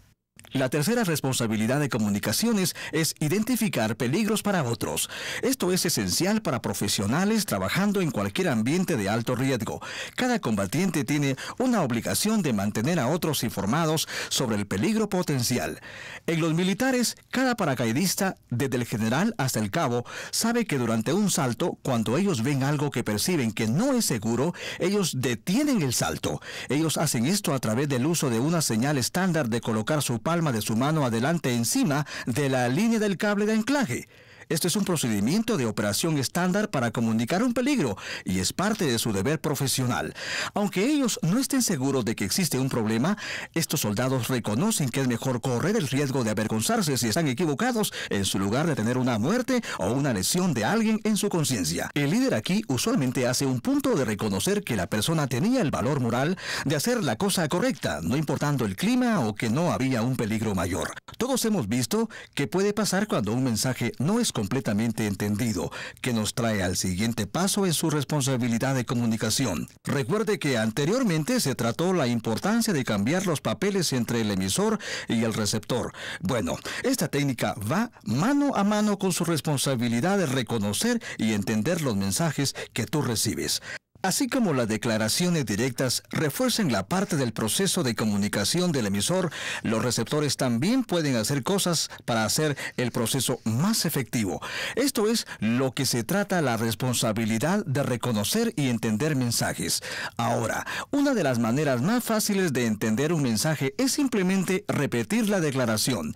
La tercera responsabilidad de comunicaciones es identificar peligros para otros. Esto es esencial para profesionales trabajando en cualquier ambiente de alto riesgo. Cada combatiente tiene una obligación de mantener a otros informados sobre el peligro potencial. En los militares, cada paracaidista, desde el general hasta el cabo, sabe que durante un salto, cuando ellos ven algo que perciben que no es seguro, ellos detienen el salto. Ellos hacen esto a través del uso de una señal estándar de colocar su palo de su mano adelante encima de la línea del cable de anclaje. Este es un procedimiento de operación estándar para comunicar un peligro y es parte de su deber profesional. Aunque ellos no estén seguros de que existe un problema, estos soldados reconocen que es mejor correr el riesgo de avergonzarse si están equivocados en su lugar de tener una muerte o una lesión de alguien en su conciencia. El líder aquí usualmente hace un punto de reconocer que la persona tenía el valor moral de hacer la cosa correcta, no importando el clima o que no había un peligro mayor. Todos hemos visto que puede pasar cuando un mensaje no es completamente entendido, que nos trae al siguiente paso en su responsabilidad de comunicación. Recuerde que anteriormente se trató la importancia de cambiar los papeles entre el emisor y el receptor. Bueno, esta técnica va mano a mano con su responsabilidad de reconocer y entender los mensajes que tú recibes así como las declaraciones directas refuercen la parte del proceso de comunicación del emisor, los receptores también pueden hacer cosas para hacer el proceso más efectivo. Esto es lo que se trata la responsabilidad de reconocer y entender mensajes. Ahora, una de las maneras más fáciles de entender un mensaje es simplemente repetir la declaración.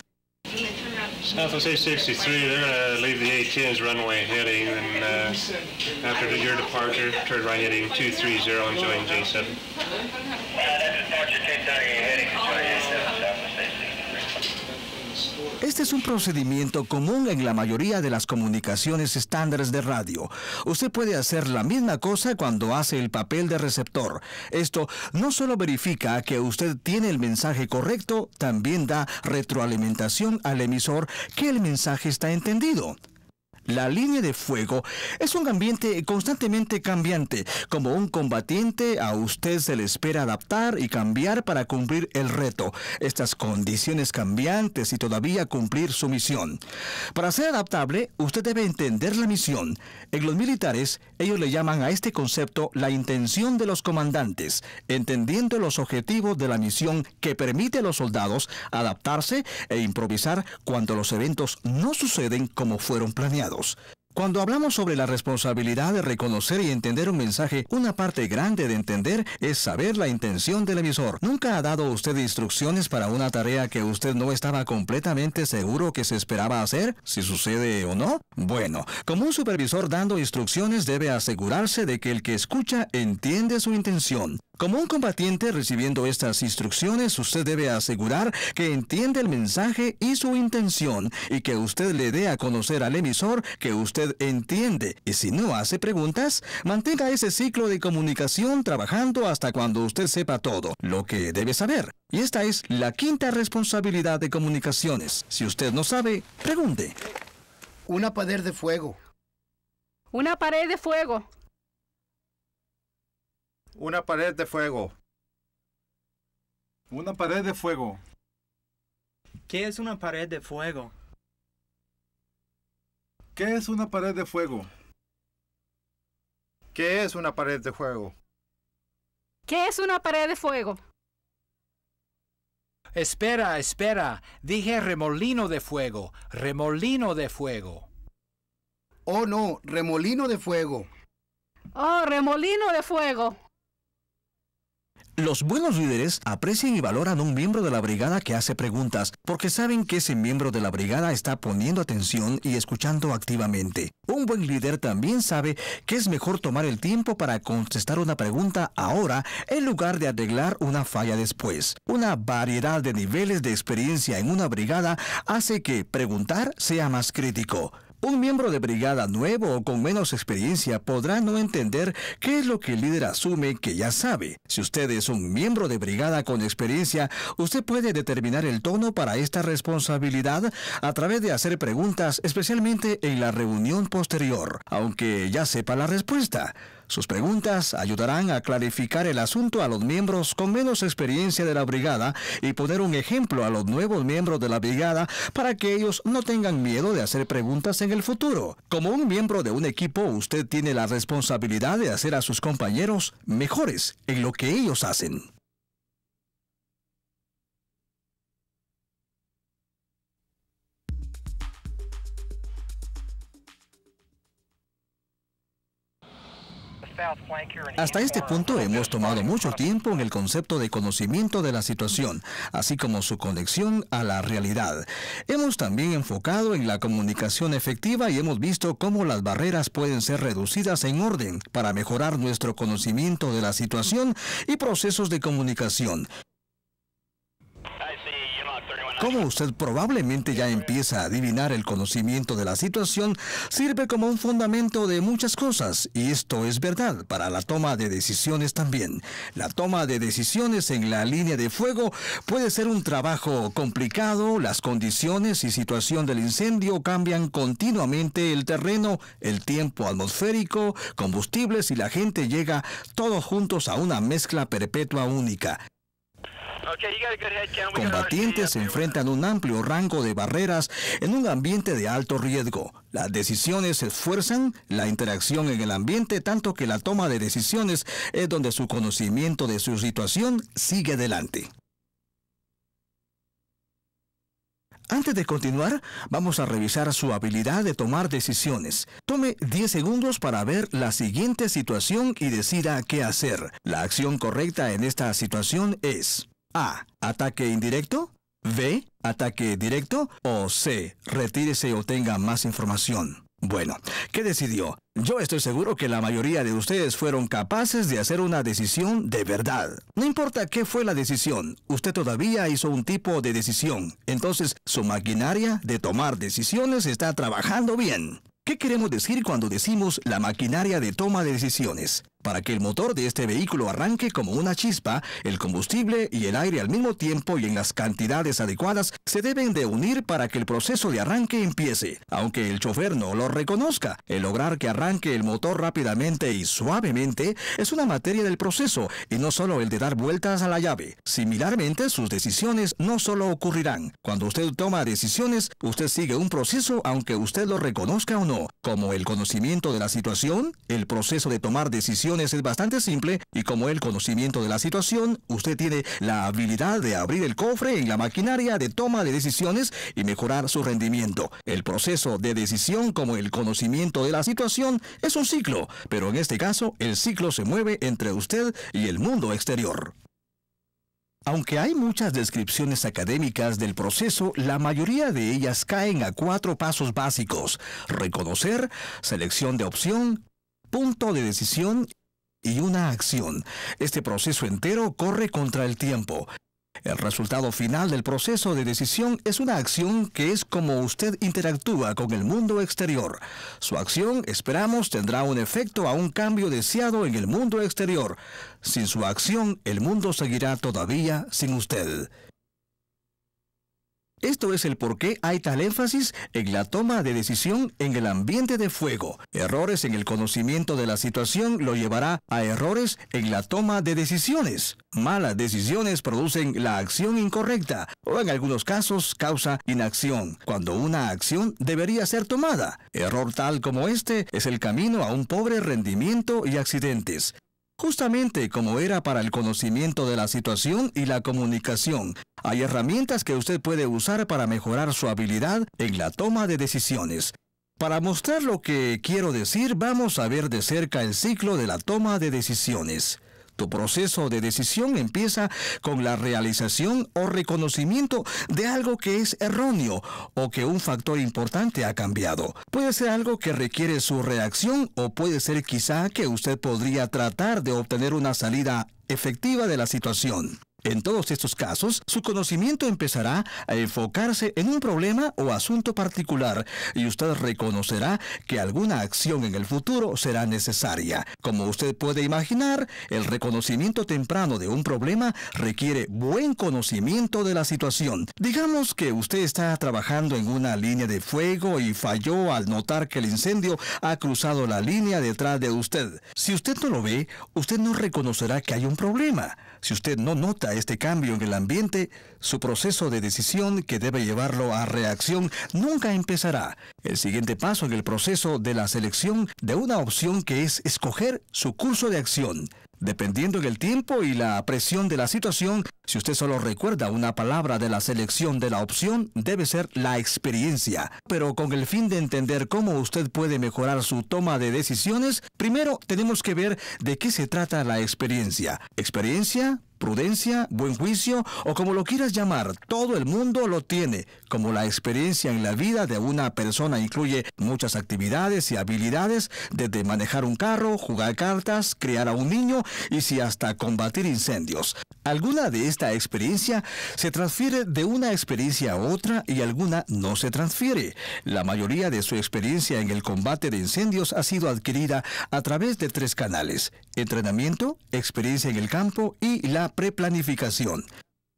Southwest 863, they're going to leave the 18s runway heading, and uh, after your departure, turn right heading 230 and join J7. Este es un procedimiento común en la mayoría de las comunicaciones estándares de radio. Usted puede hacer la misma cosa cuando hace el papel de receptor. Esto no solo verifica que usted tiene el mensaje correcto, también da retroalimentación al emisor que el mensaje está entendido. La línea de fuego es un ambiente constantemente cambiante. Como un combatiente, a usted se le espera adaptar y cambiar para cumplir el reto, estas condiciones cambiantes y todavía cumplir su misión. Para ser adaptable, usted debe entender la misión. En los militares, ellos le llaman a este concepto la intención de los comandantes, entendiendo los objetivos de la misión que permite a los soldados adaptarse e improvisar cuando los eventos no suceden como fueron planeados. Cuando hablamos sobre la responsabilidad de reconocer y entender un mensaje, una parte grande de entender es saber la intención del emisor. ¿Nunca ha dado usted instrucciones para una tarea que usted no estaba completamente seguro que se esperaba hacer? Si sucede o no. Bueno, como un supervisor dando instrucciones debe asegurarse de que el que escucha entiende su intención. Como un combatiente recibiendo estas instrucciones, usted debe asegurar que entiende el mensaje y su intención y que usted le dé a conocer al emisor que usted entiende. Y si no hace preguntas, mantenga ese ciclo de comunicación trabajando hasta cuando usted sepa todo lo que debe saber. Y esta es la quinta responsabilidad de comunicaciones. Si usted no sabe, pregunte. Una pared de fuego. Una pared de fuego. Una pared de fuego. Una pared de fuego. ¿Qué es una pared de fuego? ¿Qué es una pared de fuego? ¿Qué es una pared de fuego? ¿Qué es una pared de fuego? Espera, espera. Dije remolino de fuego. Remolino de fuego. Oh, no. Remolino de fuego. Oh, remolino de fuego. Los buenos líderes aprecian y valoran a un miembro de la brigada que hace preguntas, porque saben que ese miembro de la brigada está poniendo atención y escuchando activamente. Un buen líder también sabe que es mejor tomar el tiempo para contestar una pregunta ahora en lugar de arreglar una falla después. Una variedad de niveles de experiencia en una brigada hace que preguntar sea más crítico. Un miembro de brigada nuevo o con menos experiencia podrá no entender qué es lo que el líder asume que ya sabe. Si usted es un miembro de brigada con experiencia, usted puede determinar el tono para esta responsabilidad a través de hacer preguntas, especialmente en la reunión posterior, aunque ya sepa la respuesta. Sus preguntas ayudarán a clarificar el asunto a los miembros con menos experiencia de la brigada y poner un ejemplo a los nuevos miembros de la brigada para que ellos no tengan miedo de hacer preguntas en el futuro. Como un miembro de un equipo, usted tiene la responsabilidad de hacer a sus compañeros mejores en lo que ellos hacen. Hasta este punto hemos tomado mucho tiempo en el concepto de conocimiento de la situación, así como su conexión a la realidad. Hemos también enfocado en la comunicación efectiva y hemos visto cómo las barreras pueden ser reducidas en orden para mejorar nuestro conocimiento de la situación y procesos de comunicación como usted probablemente ya empieza a adivinar el conocimiento de la situación, sirve como un fundamento de muchas cosas, y esto es verdad para la toma de decisiones también. La toma de decisiones en la línea de fuego puede ser un trabajo complicado, las condiciones y situación del incendio cambian continuamente el terreno, el tiempo atmosférico, combustibles y la gente llega todos juntos a una mezcla perpetua única. Combatientes se enfrentan un amplio rango de barreras en un ambiente de alto riesgo. Las decisiones esfuerzan la interacción en el ambiente, tanto que la toma de decisiones es donde su conocimiento de su situación sigue adelante. Antes de continuar, vamos a revisar su habilidad de tomar decisiones. Tome 10 segundos para ver la siguiente situación y decida qué hacer. La acción correcta en esta situación es... A. Ataque indirecto. B. Ataque directo. O C. Retírese o tenga más información. Bueno, ¿qué decidió? Yo estoy seguro que la mayoría de ustedes fueron capaces de hacer una decisión de verdad. No importa qué fue la decisión, usted todavía hizo un tipo de decisión. Entonces, su maquinaria de tomar decisiones está trabajando bien. ¿Qué queremos decir cuando decimos la maquinaria de toma de decisiones? para que el motor de este vehículo arranque como una chispa, el combustible y el aire al mismo tiempo y en las cantidades adecuadas se deben de unir para que el proceso de arranque empiece. Aunque el chofer no lo reconozca, el lograr que arranque el motor rápidamente y suavemente es una materia del proceso y no solo el de dar vueltas a la llave. Similarmente, sus decisiones no solo ocurrirán. Cuando usted toma decisiones, usted sigue un proceso aunque usted lo reconozca o no, como el conocimiento de la situación, el proceso de tomar decisiones, es bastante simple y como el conocimiento de la situación, usted tiene la habilidad de abrir el cofre en la maquinaria de toma de decisiones y mejorar su rendimiento. El proceso de decisión como el conocimiento de la situación es un ciclo, pero en este caso el ciclo se mueve entre usted y el mundo exterior. Aunque hay muchas descripciones académicas del proceso, la mayoría de ellas caen a cuatro pasos básicos. Reconocer, selección de opción, punto de decisión y una acción. Este proceso entero corre contra el tiempo. El resultado final del proceso de decisión es una acción que es como usted interactúa con el mundo exterior. Su acción, esperamos, tendrá un efecto a un cambio deseado en el mundo exterior. Sin su acción, el mundo seguirá todavía sin usted. Esto es el por qué hay tal énfasis en la toma de decisión en el ambiente de fuego. Errores en el conocimiento de la situación lo llevará a errores en la toma de decisiones. Malas decisiones producen la acción incorrecta o en algunos casos causa inacción, cuando una acción debería ser tomada. Error tal como este es el camino a un pobre rendimiento y accidentes. Justamente como era para el conocimiento de la situación y la comunicación, hay herramientas que usted puede usar para mejorar su habilidad en la toma de decisiones. Para mostrar lo que quiero decir, vamos a ver de cerca el ciclo de la toma de decisiones. Tu proceso de decisión empieza con la realización o reconocimiento de algo que es erróneo o que un factor importante ha cambiado. Puede ser algo que requiere su reacción o puede ser quizá que usted podría tratar de obtener una salida efectiva de la situación. En todos estos casos, su conocimiento empezará a enfocarse en un problema o asunto particular y usted reconocerá que alguna acción en el futuro será necesaria. Como usted puede imaginar, el reconocimiento temprano de un problema requiere buen conocimiento de la situación. Digamos que usted está trabajando en una línea de fuego y falló al notar que el incendio ha cruzado la línea detrás de usted. Si usted no lo ve, usted no reconocerá que hay un problema. Si usted no nota este cambio en el ambiente, su proceso de decisión que debe llevarlo a reacción nunca empezará. El siguiente paso en el proceso de la selección de una opción que es escoger su curso de acción. Dependiendo en el tiempo y la presión de la situación, si usted solo recuerda una palabra de la selección de la opción, debe ser la experiencia. Pero con el fin de entender cómo usted puede mejorar su toma de decisiones, primero tenemos que ver de qué se trata la experiencia. Experiencia prudencia, buen juicio o como lo quieras llamar, todo el mundo lo tiene. Como la experiencia en la vida de una persona incluye muchas actividades y habilidades, desde manejar un carro, jugar cartas, criar a un niño y si hasta combatir incendios. Alguna de esta experiencia se transfiere de una experiencia a otra y alguna no se transfiere. La mayoría de su experiencia en el combate de incendios ha sido adquirida a través de tres canales, entrenamiento, experiencia en el campo y la preplanificación.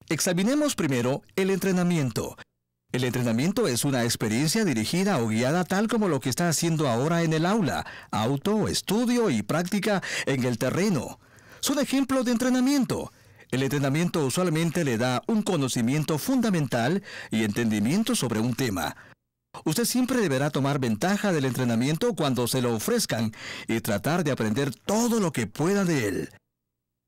Examinemos primero el entrenamiento. El entrenamiento es una experiencia dirigida o guiada tal como lo que está haciendo ahora en el aula, auto, estudio y práctica en el terreno. Son ejemplo de entrenamiento. El entrenamiento usualmente le da un conocimiento fundamental y entendimiento sobre un tema. Usted siempre deberá tomar ventaja del entrenamiento cuando se lo ofrezcan y tratar de aprender todo lo que pueda de él.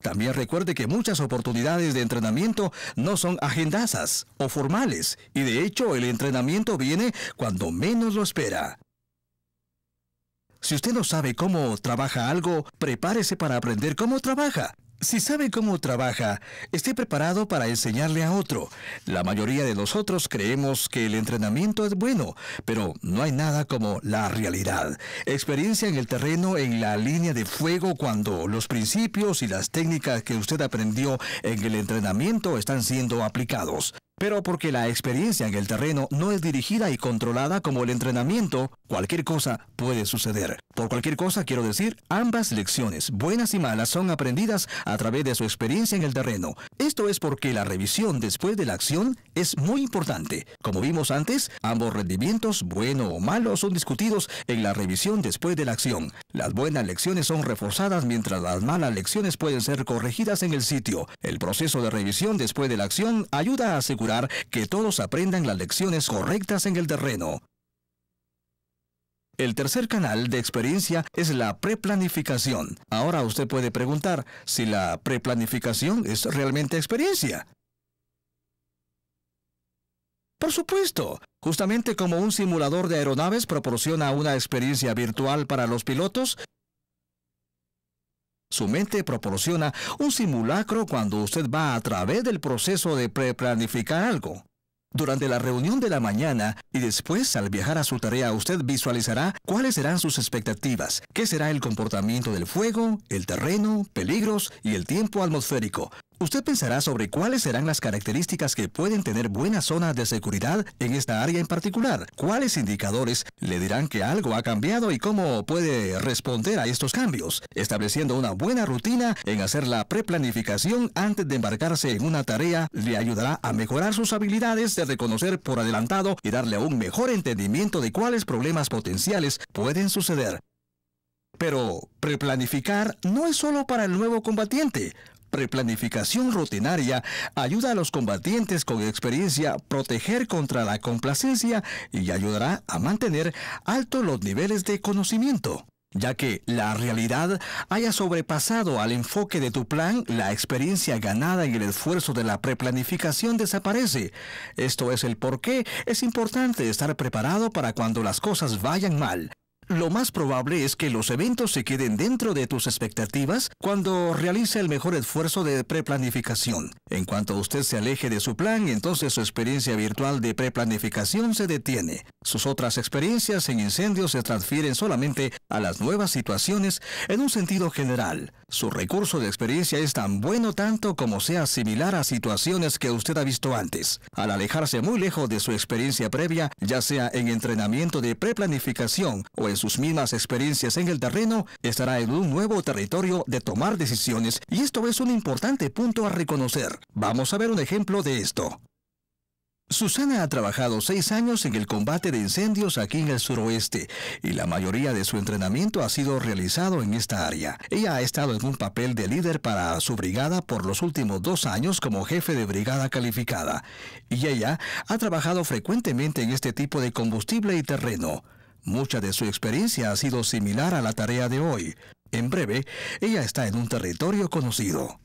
También recuerde que muchas oportunidades de entrenamiento no son agendazas o formales y de hecho el entrenamiento viene cuando menos lo espera. Si usted no sabe cómo trabaja algo, prepárese para aprender cómo trabaja. Si sabe cómo trabaja, esté preparado para enseñarle a otro. La mayoría de nosotros creemos que el entrenamiento es bueno, pero no hay nada como la realidad. Experiencia en el terreno, en la línea de fuego, cuando los principios y las técnicas que usted aprendió en el entrenamiento están siendo aplicados. Pero porque la experiencia en el terreno no es dirigida y controlada como el entrenamiento, cualquier cosa puede suceder. Por cualquier cosa quiero decir, ambas lecciones, buenas y malas, son aprendidas a través de su experiencia en el terreno. Esto es porque la revisión después de la acción es muy importante. Como vimos antes, ambos rendimientos, bueno o malo, son discutidos en la revisión después de la acción. Las buenas lecciones son reforzadas mientras las malas lecciones pueden ser corregidas en el sitio. El proceso de revisión después de la acción ayuda a asegurar que todos aprendan las lecciones correctas en el terreno. El tercer canal de experiencia es la preplanificación. Ahora usted puede preguntar si la preplanificación es realmente experiencia. Por supuesto, justamente como un simulador de aeronaves proporciona una experiencia virtual para los pilotos, su mente proporciona un simulacro cuando usted va a través del proceso de preplanificar algo. Durante la reunión de la mañana y después al viajar a su tarea usted visualizará cuáles serán sus expectativas, qué será el comportamiento del fuego, el terreno, peligros y el tiempo atmosférico, Usted pensará sobre cuáles serán las características que pueden tener buenas zonas de seguridad en esta área en particular, cuáles indicadores le dirán que algo ha cambiado y cómo puede responder a estos cambios, estableciendo una buena rutina en hacer la preplanificación antes de embarcarse en una tarea le ayudará a mejorar sus habilidades de reconocer por adelantado y darle un mejor entendimiento de cuáles problemas potenciales pueden suceder. Pero preplanificar no es solo para el nuevo combatiente. Preplanificación rutinaria ayuda a los combatientes con experiencia proteger contra la complacencia y ayudará a mantener altos los niveles de conocimiento ya que la realidad haya sobrepasado al enfoque de tu plan, la experiencia ganada y el esfuerzo de la preplanificación desaparece. Esto es el por qué es importante estar preparado para cuando las cosas vayan mal. Lo más probable es que los eventos se queden dentro de tus expectativas cuando realice el mejor esfuerzo de preplanificación. En cuanto usted se aleje de su plan, entonces su experiencia virtual de preplanificación se detiene. Sus otras experiencias en incendios se transfieren solamente a las nuevas situaciones en un sentido general. Su recurso de experiencia es tan bueno tanto como sea similar a situaciones que usted ha visto antes. Al alejarse muy lejos de su experiencia previa, ya sea en entrenamiento de preplanificación o en sus mismas experiencias en el terreno, estará en un nuevo territorio de tomar decisiones y esto es un importante punto a reconocer. Vamos a ver un ejemplo de esto. Susana ha trabajado seis años en el combate de incendios aquí en el suroeste y la mayoría de su entrenamiento ha sido realizado en esta área. Ella ha estado en un papel de líder para su brigada por los últimos dos años como jefe de brigada calificada y ella ha trabajado frecuentemente en este tipo de combustible y terreno. Mucha de su experiencia ha sido similar a la tarea de hoy. En breve, ella está en un territorio conocido.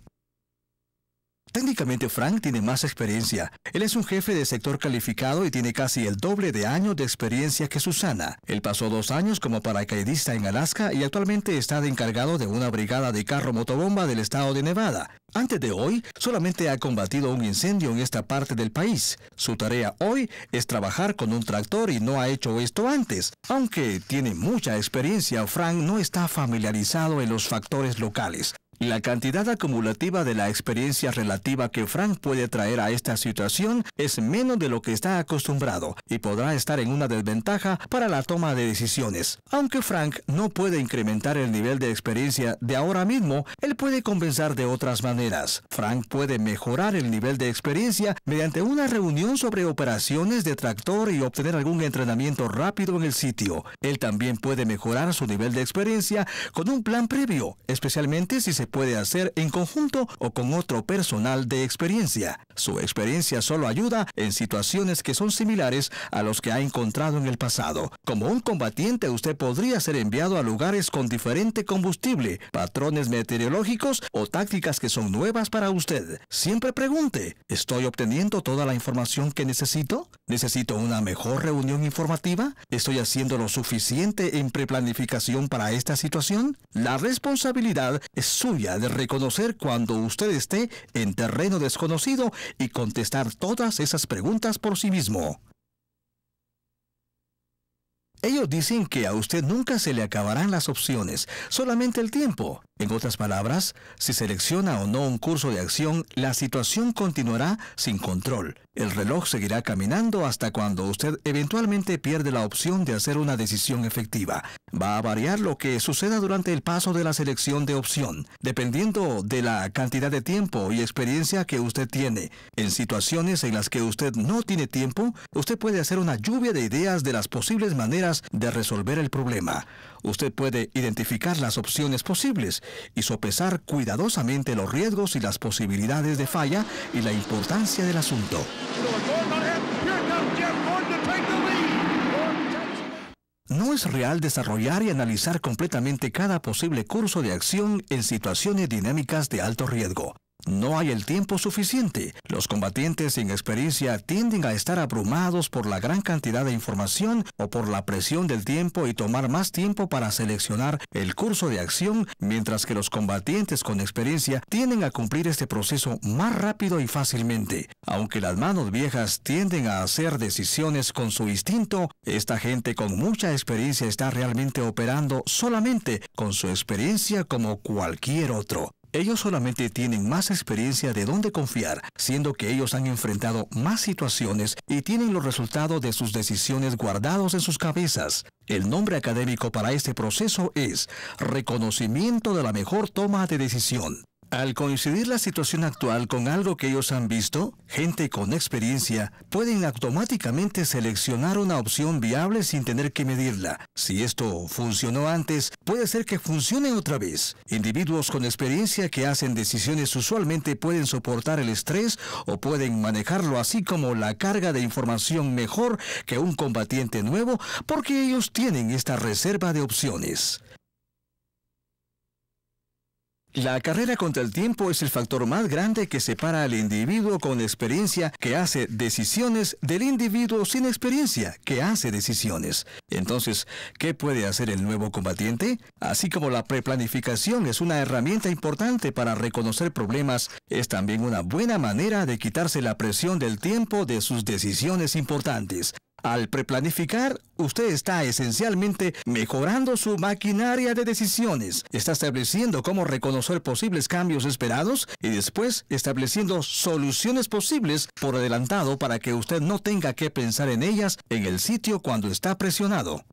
Técnicamente Frank tiene más experiencia. Él es un jefe de sector calificado y tiene casi el doble de años de experiencia que Susana. Él pasó dos años como paracaidista en Alaska y actualmente está encargado de una brigada de carro motobomba del estado de Nevada. Antes de hoy, solamente ha combatido un incendio en esta parte del país. Su tarea hoy es trabajar con un tractor y no ha hecho esto antes. Aunque tiene mucha experiencia, Frank no está familiarizado en los factores locales. La cantidad acumulativa de la experiencia relativa que Frank puede traer a esta situación es menos de lo que está acostumbrado y podrá estar en una desventaja para la toma de decisiones. Aunque Frank no puede incrementar el nivel de experiencia de ahora mismo, él puede compensar de otras maneras. Frank puede mejorar el nivel de experiencia mediante una reunión sobre operaciones de tractor y obtener algún entrenamiento rápido en el sitio. Él también puede mejorar su nivel de experiencia con un plan previo, especialmente si se puede hacer en conjunto o con otro personal de experiencia. Su experiencia solo ayuda en situaciones que son similares a los que ha encontrado en el pasado. Como un combatiente, usted podría ser enviado a lugares con diferente combustible, patrones meteorológicos o tácticas que son nuevas para usted. Siempre pregunte, ¿estoy obteniendo toda la información que necesito? ¿Necesito una mejor reunión informativa? ¿Estoy haciendo lo suficiente en preplanificación para esta situación? La responsabilidad es suya de reconocer cuando usted esté en terreno desconocido y contestar todas esas preguntas por sí mismo. Ellos dicen que a usted nunca se le acabarán las opciones, solamente el tiempo. En otras palabras, si selecciona o no un curso de acción, la situación continuará sin control. El reloj seguirá caminando hasta cuando usted eventualmente pierde la opción de hacer una decisión efectiva. Va a variar lo que suceda durante el paso de la selección de opción, dependiendo de la cantidad de tiempo y experiencia que usted tiene. En situaciones en las que usted no tiene tiempo, usted puede hacer una lluvia de ideas de las posibles maneras de resolver el problema. Usted puede identificar las opciones posibles y sopesar cuidadosamente los riesgos y las posibilidades de falla y la importancia del asunto. No es real desarrollar y analizar completamente cada posible curso de acción en situaciones dinámicas de alto riesgo. No hay el tiempo suficiente. Los combatientes sin experiencia tienden a estar abrumados por la gran cantidad de información o por la presión del tiempo y tomar más tiempo para seleccionar el curso de acción, mientras que los combatientes con experiencia tienden a cumplir este proceso más rápido y fácilmente. Aunque las manos viejas tienden a hacer decisiones con su instinto, esta gente con mucha experiencia está realmente operando solamente con su experiencia como cualquier otro. Ellos solamente tienen más experiencia de dónde confiar, siendo que ellos han enfrentado más situaciones y tienen los resultados de sus decisiones guardados en sus cabezas. El nombre académico para este proceso es Reconocimiento de la Mejor Toma de Decisión. Al coincidir la situación actual con algo que ellos han visto, gente con experiencia pueden automáticamente seleccionar una opción viable sin tener que medirla. Si esto funcionó antes, puede ser que funcione otra vez. Individuos con experiencia que hacen decisiones usualmente pueden soportar el estrés o pueden manejarlo así como la carga de información mejor que un combatiente nuevo porque ellos tienen esta reserva de opciones. La carrera contra el tiempo es el factor más grande que separa al individuo con experiencia que hace decisiones del individuo sin experiencia que hace decisiones. Entonces, ¿qué puede hacer el nuevo combatiente? Así como la preplanificación es una herramienta importante para reconocer problemas, es también una buena manera de quitarse la presión del tiempo de sus decisiones importantes. Al preplanificar, usted está esencialmente mejorando su maquinaria de decisiones, está estableciendo cómo reconocer posibles cambios esperados y después estableciendo soluciones posibles por adelantado para que usted no tenga que pensar en ellas en el sitio cuando está presionado.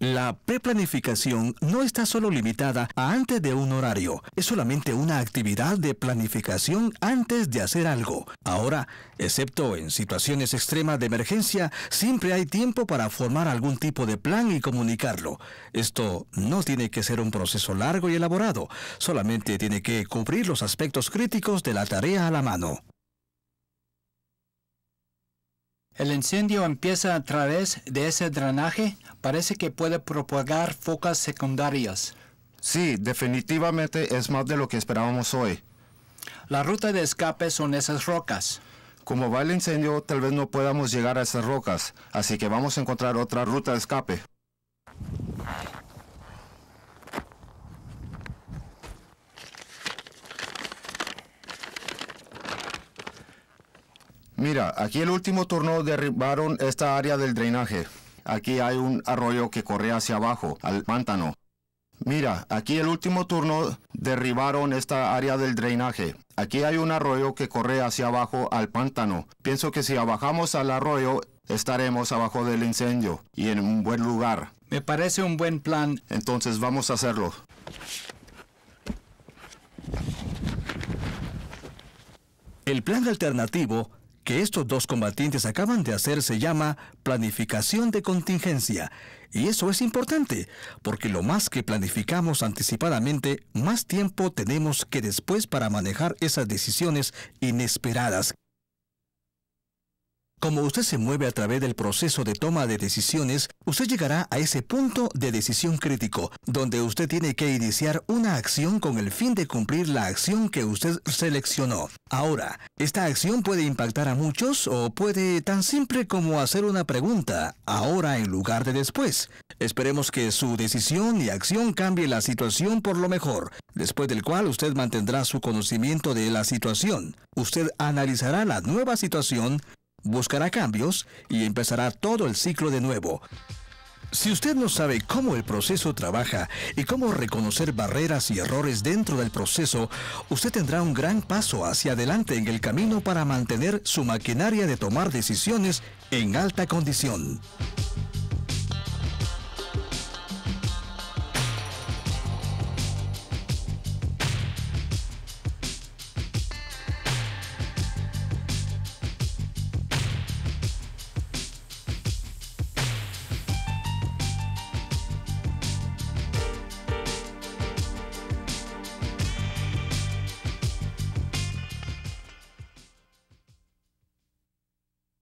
La preplanificación no está solo limitada a antes de un horario, es solamente una actividad de planificación antes de hacer algo. Ahora, excepto en situaciones extremas de emergencia, siempre hay tiempo para formar algún tipo de plan y comunicarlo. Esto no tiene que ser un proceso largo y elaborado, solamente tiene que cubrir los aspectos críticos de la tarea a la mano. El incendio empieza a través de ese drenaje. Parece que puede propagar focas secundarias. Sí, definitivamente es más de lo que esperábamos hoy. La ruta de escape son esas rocas. Como va el incendio, tal vez no podamos llegar a esas rocas, así que vamos a encontrar otra ruta de escape. Mira, aquí el último turno derribaron esta área del drenaje. Aquí hay un arroyo que corre hacia abajo, al pantano. Mira, aquí el último turno derribaron esta área del drenaje. Aquí hay un arroyo que corre hacia abajo al pantano. Pienso que si bajamos al arroyo estaremos abajo del incendio y en un buen lugar. Me parece un buen plan. Entonces vamos a hacerlo. El plan alternativo que estos dos combatientes acaban de hacer se llama planificación de contingencia. Y eso es importante, porque lo más que planificamos anticipadamente, más tiempo tenemos que después para manejar esas decisiones inesperadas. Como usted se mueve a través del proceso de toma de decisiones, usted llegará a ese punto de decisión crítico, donde usted tiene que iniciar una acción con el fin de cumplir la acción que usted seleccionó. Ahora, esta acción puede impactar a muchos o puede tan simple como hacer una pregunta, ahora en lugar de después. Esperemos que su decisión y acción cambie la situación por lo mejor, después del cual usted mantendrá su conocimiento de la situación. Usted analizará la nueva situación buscará cambios y empezará todo el ciclo de nuevo. Si usted no sabe cómo el proceso trabaja y cómo reconocer barreras y errores dentro del proceso, usted tendrá un gran paso hacia adelante en el camino para mantener su maquinaria de tomar decisiones en alta condición.